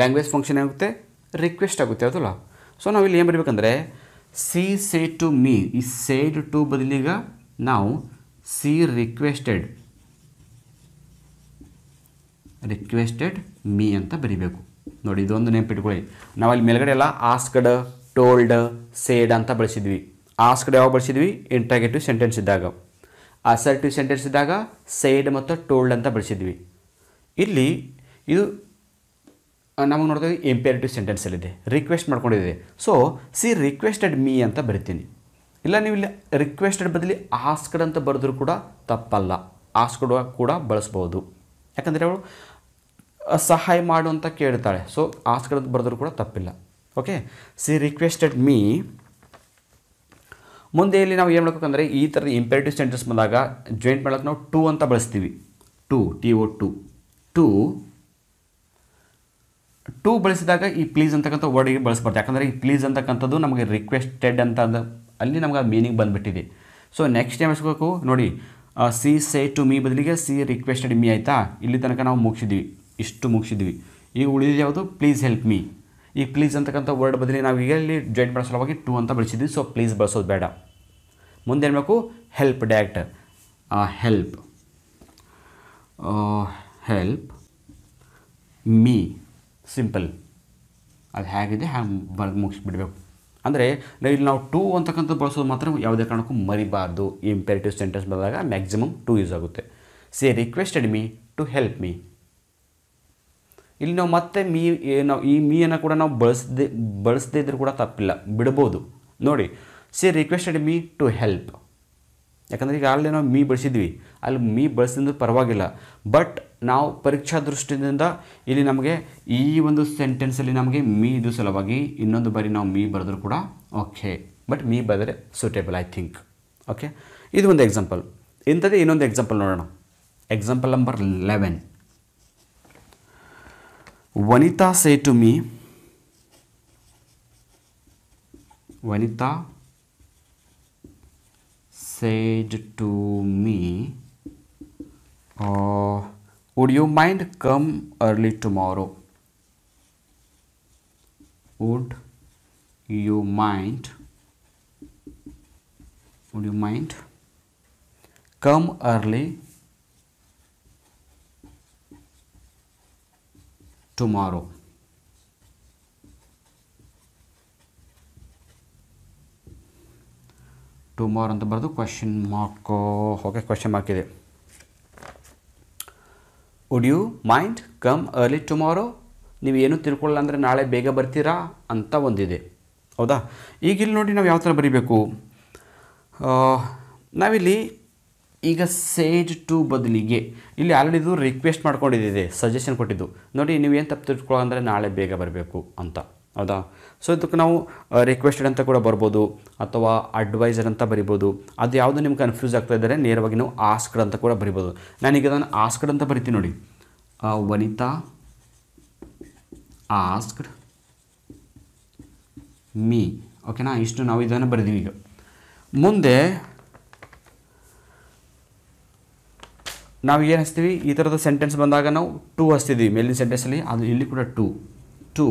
ಲ್ಯಾಂಗ್ವೇಜ್ ಫಂಕ್ಷನ್ ಏನಾಗುತ್ತೆ ರಿಕ್ವೆಸ್ಟ್ ಆಗುತ್ತೆ ಅದಲ್ಲ ಸೊ ನಾವಿಲ್ಲಿ ಏನು ಬರಬೇಕಂದ್ರೆ ಸಿ ಸೇ ಟು ಮೀ ಈ ಸೇಡ್ ಟು ಬದಲೀಗ ನಾವು ಸಿ ರಿಕ್ವೆಸ್ಟೆಡ್ ರಿಕ್ವೆಸ್ಟೆಡ್ ಮೀ ಅಂತ ಬರಿಬೇಕು ನೋಡಿ ಇದೊಂದು ನೆನಪಿಟ್ಕೊಳ್ಳಿ ನಾವಲ್ಲಿ ಮೇಲ್ಗಡೆ ಎಲ್ಲ ಆಸ್ಕಡ್ ಟೋಲ್ಡ್ ಸೇಡ್ ಅಂತ ಬಳಸಿದ್ವಿ ಆಸ್ಕಡ್ ಯಾವಾಗ ಬಳಸಿದ್ವಿ ಇಂಟ್ರಾಗೇಟಿವ್ ಸೆಂಟೆನ್ಸ್ ಇದ್ದಾಗ ಅಸರ್ಟಿವ್ ಸೆಂಟೆನ್ಸ್ ಇದ್ದಾಗ ಸೈಡ್ ಮತ್ತು ಟೋಲ್ಡ್ ಅಂತ ಬಳಸಿದ್ವಿ ಇಲ್ಲಿ ಇದು ನಮಗೆ ನೋಡಿದಾಗ ಇಂಪೇರಿಟಿವ್ ಸೆಂಟೆನ್ಸಲ್ಲಿದೆ ರಿಕ್ವೆಸ್ಟ್ ಮಾಡ್ಕೊಂಡಿದೆ ಸೊ ಸಿ ರಿಕ್ವೆಸ್ಟೆಡ್ ಮೀ ಅಂತ ಬರಿತೀನಿ ಇಲ್ಲ ನೀವು ಇಲ್ಲಿ ರಿಕ್ವೆಸ್ಟೆಡ್ ಬದಲಿ ಆಸ್ಕಡ್ ಅಂತ ಬರೆದ್ರೂ ಕೂಡ ತಪ್ಪಲ್ಲ ಆಸ್ಕಡ್ ಕೂಡ ಬಳಸ್ಬೋದು ಯಾಕಂದರೆ ಅವಳು ಸಹಾಯ ಮಾಡು ಅಂತ ಕೇಳ್ತಾಳೆ ಸೊ ಆಸ್ಕಡ್ ಅಂತ ಬರೆದ್ರೂ ಕೂಡ ತಪ್ಪಿಲ್ಲ ಓಕೆ ಸಿ ರಿಕ್ವೆಸ್ಟೆಡ್ ಮೀ ಮುಂದೆ ಇಲ್ಲಿ ನಾವು ಏನು ಮಾಡಬೇಕಂದ್ರೆ ಈ ಥರದ ಇಂಪೇರಿಟಿವ್ ಸೆಂಟೆನ್ಸ್ ಬಂದಾಗ ಜಾಯಿಂಟ್ ಮಾಡೋಕೆ ನಾವು ಟು ಅಂತ ಬಳಸ್ತೀವಿ to T O to to to ಬಳಸಿದಾಗ ಈ ಪ್ಲೀಸ್ ಅಂತಕ್ಕಂಥ ವರ್ಡಿಗೆ ಬಳಸ್ಬಾರ್ದು ಯಾಕಂದರೆ ಈ ಪ್ಲೀಸ್ ಅಂತಕ್ಕಂಥದ್ದು ನಮಗೆ ರಿಕ್ವೆಸ್ಟೆಡ್ ಅಂತ ಅಲ್ಲಿ ನಮ್ಗೆ ಆ ಮೀನಿಂಗ್ ಬಂದುಬಿಟ್ಟಿದೆ ಸೊ ನೆಕ್ಸ್ಟ್ ಏನು ಬಳಸ್ಬೇಕು ನೋಡಿ ಸಿ ಸೇ ಟು ಮೀ ಬದಲಿಗೆ ಸಿ ರಿಕ್ವೆಸ್ಟೆಡ್ ಮೀ ಆಯಿತಾ ಇಲ್ಲಿ ತನಕ ನಾವು ಮುಗಿಸಿದ್ವಿ ಇಷ್ಟು ಮುಗಿಸಿದ್ವಿ ಈಗ ಉಳಿದಿದ್ದು ಯಾವುದು ಪ್ಲೀಸ್ ಹೆಲ್ಪ್ ಮೀ ಈ ಪ್ಲೀಸ್ ಅಂತಕ್ಕಂಥ ವರ್ಡ್ ಬದಲಿ ನಾವು ಈಗ ಇಲ್ಲಿ ಜಾಯಿಂಟ್ ಮಾಡೋ ಸಲುವಾಗಿ ಟು ಅಂತ ಬಳಸಿದ್ವಿ ಸೊ ಪ್ಲೀಸ್ ಬಳಸೋದು ಬೇಡ ಮುಂದೆ ಏನ್ಬೇಕು ಹೆಲ್ಪ್ ಡ್ಯಾಕ್ಟ್ ಹೆಲ್ಪ್ ಹೆಲ್ಪ್ ಮೀ ಸಿಂಪಲ್ ಅದು ಹೇಗಿದೆ ಹ್ಯಾಂಗೆ ಬರ್ದು ಮುಗಿಸ್ಬಿಡ್ಬೇಕು ಅಂದರೆ ಇಲ್ಲಿ ನಾವು ಟೂ ಅಂತಕ್ಕಂಥ ಬಳಸೋದು ಮಾತ್ರ ಯಾವುದೇ ಕಾರಣಕ್ಕೂ ಮರಿಬಾರ್ದು ಇಂಪೆರಿಟಿವ್ ಸೆಂಟೆನ್ಸ್ ಬಂದಾಗ ಮ್ಯಾಕ್ಸಿಮಮ್ ಟೂ ಯೂಸ್ ಆಗುತ್ತೆ say requested me to help me ಇಲ್ಲಿ ನಾವು ಮತ್ತೆ ಮೀ ನಾವು ಈ ಮೀಯನ್ನು ಕೂಡ ನಾವು ಬಳಸದೆ ಬಳಸದೇ ಇದ್ರೂ ಕೂಡ ತಪ್ಪಿಲ್ಲ ಬಿಡ್ಬೋದು ನೋಡಿ she requested me to help ಯಾಕಂದರೆ ಈಗ ಅಲ್ಲಿ ನಾವು ಮೀ ಬಳಸಿದ್ವಿ ಅಲ್ಲಿ ಮೀ ಬಳಸಿದ್ರೂ ಪರವಾಗಿಲ್ಲ ಬಟ್ ನಾವು ಪರೀಕ್ಷಾ ದೃಷ್ಟಿಯಿಂದ ಇಲ್ಲಿ ನಮಗೆ ಈ ಒಂದು ಸೆಂಟೆನ್ಸಲ್ಲಿ ನಮಗೆ ಮೀ ಇದು ಸಲುವಾಗಿ ಇನ್ನೊಂದು ಬಾರಿ ನಾವು ಮೀ ಬರೆದ್ರು ಕೂಡ ಓಕೆ ಬಟ್ ಮೀ ಬರೆದರೆ ಸೂಟೇಬಲ್ ಐ ಥಿಂಕ್ ಓಕೆ ಇದು ಒಂದು ಎಕ್ಸಾಂಪಲ್ ಇಂಥದ್ದೇ ಇನ್ನೊಂದು ಎಕ್ಸಾಂಪಲ್ ನೋಡೋಣ example number eleven Vanita said to me, Vanita said to me, uh, Would you mind come early tomorrow? Would you mind? Would you mind? Come early tomorrow tomorrow ಅಂತ ಬರೆದು question mark okay question mark ಇದೆ would you mind come early tomorrow ನೀವು ಏನು ತಿಳ್ಕೊಳ್ಳಲ್ಲ ಅಂದರೆ ನಾಳೆ ಬೇಗ ಬರ್ತೀರಾ ಅಂತ ಒಂದಿದೆ ಹೌದಾ ಈಗ ಇಲ್ಲಿ ನೋಡಿ ನಾವು ಯಾವ ಥರ ಬರೀಬೇಕು ನಾವಿಲ್ಲಿ ಈಗ ಸೇಜ್ ಟು ಬದಲಿಗೆ ಇಲ್ಲಿ ಆಲ್ರೆಡಿ ಇದು ರಿಕ್ವೆಸ್ಟ್ ಮಾಡ್ಕೊಂಡಿದ್ದಿದೆ ಸಜೆಷನ್ ಕೊಟ್ಟಿದ್ದು ನೋಡಿ ನೀವು ಏನು ತಪ್ಪು ತಿಳ್ಕೊಳ್ಳೋ ಅಂದರೆ ನಾಳೆ ಬೇಗ ಬರಬೇಕು ಅಂತ ಹೌದಾ ಸೊ ಇದಕ್ಕೆ ನಾವು ರಿಕ್ವೆಸ್ಟೆಡ್ ಅಂತ ಕೂಡ ಬರ್ಬೋದು ಅಥವಾ ಅಡ್ವೈಸರ್ ಅಂತ ಬರಿಬೋದು ಅದು ಯಾವುದು ನಿಮ್ಗೆ ಕನ್ಫ್ಯೂಸ್ ಆಗ್ತಾ ಇದ್ದರೆ ನೇರವಾಗಿ ನಾವು ಆಸ್ಕ್ಡ್ ಅಂತ ಕೂಡ ಬರಿಬೋದು ನಾನೀಗ ಅದನ್ನು ಆಸ್ಕ್ಡ್ ಅಂತ ಬರಿತೀನಿ ನೋಡಿ ವನಿತಾ ಆಸ್ಕ್ಡ್ ಮೀ ಓಕೆನಾ ಇಷ್ಟು ನಾವು ಇದನ್ನು ಬರೆದೀವಿ ಈಗ ಮುಂದೆ ನಾವು ಏನು ಹಚ್ತೀವಿ ಈ ಥರದ ಸೆಂಟೆನ್ಸ್ ಬಂದಾಗ ನಾವು ಟೂ ಹಚ್ತಿದ್ದೀವಿ ಮೇಲಿನ ಸೆಂಟೆನ್ಸಲ್ಲಿ ಅದು ಇಲ್ಲಿ ಕೂಡ ಟೂ ಟೂ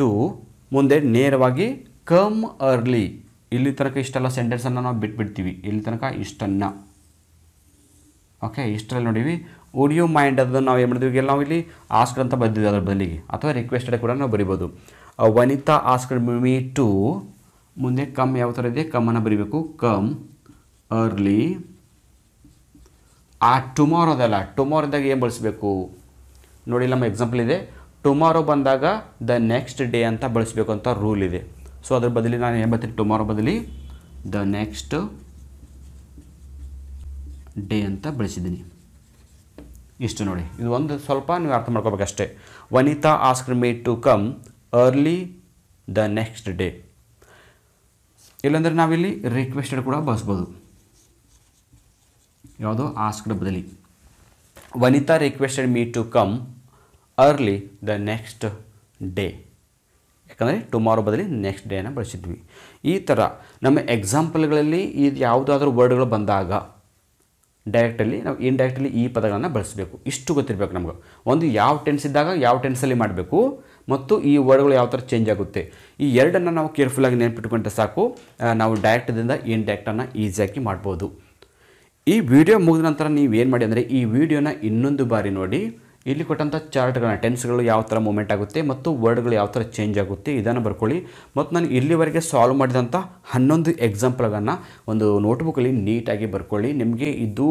ಟು ಮುಂದೆ ನೇರವಾಗಿ ಕಮ್ ಅರ್ಲಿ ಇಲ್ಲಿ ತನಕ ಇಷ್ಟೆಲ್ಲ ಸೆಂಟೆನ್ಸನ್ನು ನಾವು ಬಿಟ್ಬಿಡ್ತೀವಿ ಇಲ್ಲಿ ತನಕ ಇಷ್ಟನ್ನು ಓಕೆ ಇಷ್ಟರಲ್ಲಿ ನೋಡೀವಿ ಓಡಿಯೋ ಮೈಂಡ್ ಅದನ್ನು ನಾವು ಏನು ಮಾಡಿದ್ವಿ ನಾವು ಇಲ್ಲಿ ಆಸ್ಕರ್ ಅಂತ ಬರೆದಿದ್ವಿ ಅದರ ಬದಲಿಗೆ ಅಥವಾ ರಿಕ್ವೆಸ್ಟೆಡ್ ಕೂಡ ನಾವು ಬರಿಬೋದು ವನಿತಾ ಆಸ್ಕರ್ ಮೀ ಟು ಮುಂದೆ ಕಮ್ ಯಾವ ಥರ ಇದೆ ಕಮ್ಮನ್ನು ಬರೀಬೇಕು ಕಮ್ ಅರ್ಲಿ ಆ ಟುಮಾರೋ ಅದಲ್ಲ ಟುಮಾರೋದಾಗ ಏನು ಬಳಸಬೇಕು ನೋಡಿ ನಮ್ಮ ಎಕ್ಸಾಂಪಲ್ ಇದೆ ಟುಮಾರೋ ಬಂದಾಗ ದ ನೆಕ್ಸ್ಟ್ ಡೇ ಅಂತ ಬಳಸಬೇಕು ಅಂತ ರೂಲ್ ಇದೆ ಸೊ ಅದ್ರ ಬದಲಿ ನಾನು ಏನು ಬರ್ತೀನಿ ಟುಮಾರೋ ಬದಲಿ ದ ನೆಕ್ಸ್ಟ್ ಡೇ ಅಂತ ಬಳಸಿದ್ದೀನಿ ಇಷ್ಟು ನೋಡಿ ಇದು ಒಂದು ಸ್ವಲ್ಪ ನೀವು ಅರ್ಥ ಮಾಡ್ಕೋಬೇಕಷ್ಟೇ Vanita asked me to come early the next day ಇಲ್ಲಾಂದರೆ ನಾವಿಲ್ಲಿ ರಿಕ್ವೆಸ್ಟೆಡ್ ಕೂಡ ಬಳಸ್ಬೋದು ಯಾವುದು ಆಸ್ಕ್ಡ್ ಬದಲಿ Vanita requested me to come early the next day ಯಾಕಂದರೆ ಟುಮಾರೋ ಬದಲಿ ನೆಕ್ಸ್ಟ್ ಡೇನ ಬಳಸಿದ್ವಿ ಈ ಥರ ನಮ್ಮ ಎಕ್ಸಾಂಪಲ್ಗಳಲ್ಲಿ ಇದು ಯಾವುದಾದ್ರೂ ವರ್ಡ್ಗಳು ಬಂದಾಗ ಡೈರೆಕ್ಟಲ್ಲಿ ನಾವು ಇಂಡೈರೆಕ್ಟಲ್ಲಿ ಈ ಪದಗಳನ್ನು ಬಳಸಬೇಕು ಇಷ್ಟು ಗೊತ್ತಿರಬೇಕು ನಮ್ಗೆ ಒಂದು ಯಾವ ಟೆನ್ಸ್ ಇದ್ದಾಗ ಯಾವ ಟೆನ್ಸಲ್ಲಿ ಮಾಡಬೇಕು ಮತ್ತು ಈ ವರ್ಡ್ಗಳು ಯಾವ ಥರ ಚೇಂಜ್ ಆಗುತ್ತೆ ಈ ಎರಡನ್ನು ನಾವು ಕೇರ್ಫುಲ್ಲಾಗಿ ನೆನ್ಪಿಟ್ಕೊಂಡ್ರೆ ಸಾಕು ನಾವು ಡೈರೆಕ್ಟ್ದಿಂದ ಏನು ಡೈರೆಕ್ಟನ್ನು ಈಸಿಯಾಗಿ ಮಾಡ್ಬೋದು ಈ ವಿಡಿಯೋ ಮುಗಿದ ನಂತರ ನೀವು ಏನು ಮಾಡಿ ಅಂದರೆ ಈ ವಿಡಿಯೋನ ಇನ್ನೊಂದು ಬಾರಿ ನೋಡಿ ಇಲ್ಲಿ ಕೊಟ್ಟಂಥ ಚಾರ್ಟ್ಗಳನ್ನ ಟೆನ್ಸ್ಗಳು ಯಾವ ಥರ ಮೂಮೆಂಟ್ ಆಗುತ್ತೆ ಮತ್ತು ವರ್ಡ್ಗಳು ಯಾವ ಥರ ಚೇಂಜ್ ಆಗುತ್ತೆ ಇದನ್ನು ಬರ್ಕೊಳ್ಳಿ ಮತ್ತು ನಾನು ಇಲ್ಲಿವರೆಗೆ ಸಾಲ್ವ್ ಮಾಡಿದಂಥ ಹನ್ನೊಂದು ಎಕ್ಸಾಂಪಲ್ಗಳನ್ನು ಒಂದು ನೋಟ್ಬುಕ್ಕಲ್ಲಿ ನೀಟಾಗಿ ಬರ್ಕೊಳ್ಳಿ ನಿಮಗೆ ಇದು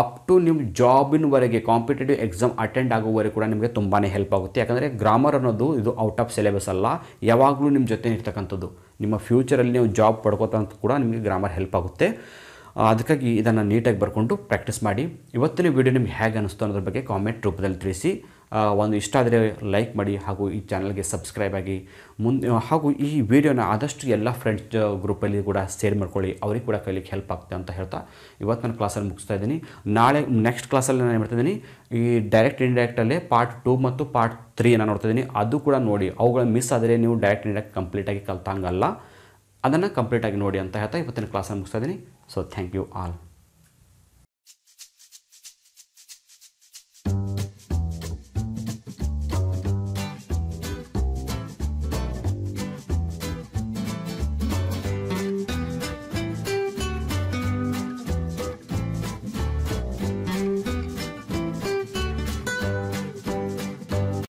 ಅಪ್ ಟು ನಿಮ್ಮ ಜಾಬಿನವರೆಗೆ ಕಾಂಪಿಟೇಟಿವ್ ಎಕ್ಸಾಮ್ ಅಟೆಂಡ್ ಆಗುವವರೆಗೆ ಕೂಡ ನಿಮಗೆ ತುಂಬಾ ಹೆಲ್ಪ್ ಆಗುತ್ತೆ ಯಾಕಂದರೆ ಗ್ರಾಮರ್ ಅನ್ನೋದು ಇದು ಔಟ್ ಆಫ್ ಸಿಲೆಬಸ್ ಅಲ್ಲ ಯಾವಾಗಲೂ ನಿಮ್ಮ ಜೊತೆ ಇರ್ತಕ್ಕಂಥದ್ದು ನಿಮ್ಮ ಫ್ಯೂಚರಲ್ಲಿ ನೀವು ಜಾಬ್ ಪಡ್ಕೋತಂತ ಕೂಡ ನಿಮಗೆ ಗ್ರಾಮರ್ ಹೆಲ್ಪ್ ಆಗುತ್ತೆ ಅದಕ್ಕಾಗಿ ಇದನ್ನು ನೀಟಾಗಿ ಬರ್ಕೊಂಡು ಪ್ರಾಕ್ಟೀಸ್ ಮಾಡಿ ಇವತ್ತಿನ ವೀಡಿಯೋ ನಿಮ್ಗೆ ಹೇಗೆ ಅನ್ನಿಸ್ತು ಅನ್ನೋದ್ರ ಬಗ್ಗೆ ಕಾಮೆಂಟ್ ರೂಪದಲ್ಲಿ ತಿಳಿಸಿ ಒಂದು ಇಷ್ಟ ಆದರೆ ಲೈಕ್ ಮಾಡಿ ಹಾಗೂ ಈ ಚಾನಲ್ಗೆ ಸಬ್ಸ್ಕ್ರೈಬ್ ಆಗಿ ಮುಂದೆ ಹಾಗೂ ಈ ವಿಡಿಯೋನ ಆದಷ್ಟು ಎಲ್ಲ ಫ್ರೆಂಡ್ಸ್ ಗ್ರೂಪಲ್ಲಿ ಕೂಡ ಶೇರ್ ಮಾಡ್ಕೊಳ್ಳಿ ಅವ್ರಿಗೆ ಕೂಡ ಕಲಿಕ್ಕೆ ಹೆಲ್ಪ್ ಆಗ್ತದೆ ಅಂತ ಹೇಳ್ತಾ ಇವತ್ತು ನಾನು ಕ್ಲಾಸಲ್ಲಿ ಮುಗಿಸ್ತಾ ಇದ್ದೀನಿ ನಾಳೆ ನೆಕ್ಸ್ಟ್ ಕ್ಲಾಸಲ್ಲಿ ನಾನು ಏನು ಇದ್ದೀನಿ ಈ ಡೈರೆಕ್ಟ್ ಇಂಡೈರೆಕ್ಟಲ್ಲೇ ಪಾರ್ಟ್ ಟೂ ಮತ್ತು ಪಾರ್ಟ್ ತ್ರೀ ನಾನು ನೋಡ್ತಿದ್ದೀನಿ ಅದು ಕೂಡ ನೋಡಿ ಅವುಗಳ ಮಿಸ್ ಆದರೆ ನೀವು ಡೈರೆಕ್ಟ್ ಇಂಡೈರೆಕ್ಟ್ ಕಂಪ್ಲೀಟಾಗಿ ಕಲ್ತಂಗಲ್ಲ ಅದನ್ನು ಕಂಪ್ಲೀಟಾಗಿ ನೋಡಿ ಅಂತ ಹೇಳ್ತಾ ಇವತ್ತಿನ ಕ್ಲಾಸಲ್ಲಿ ಮುಗಿಸ್ತಾ ಇದ್ದೀನಿ ಸೊ ಥ್ಯಾಂಕ್ ಯು ಆಲ್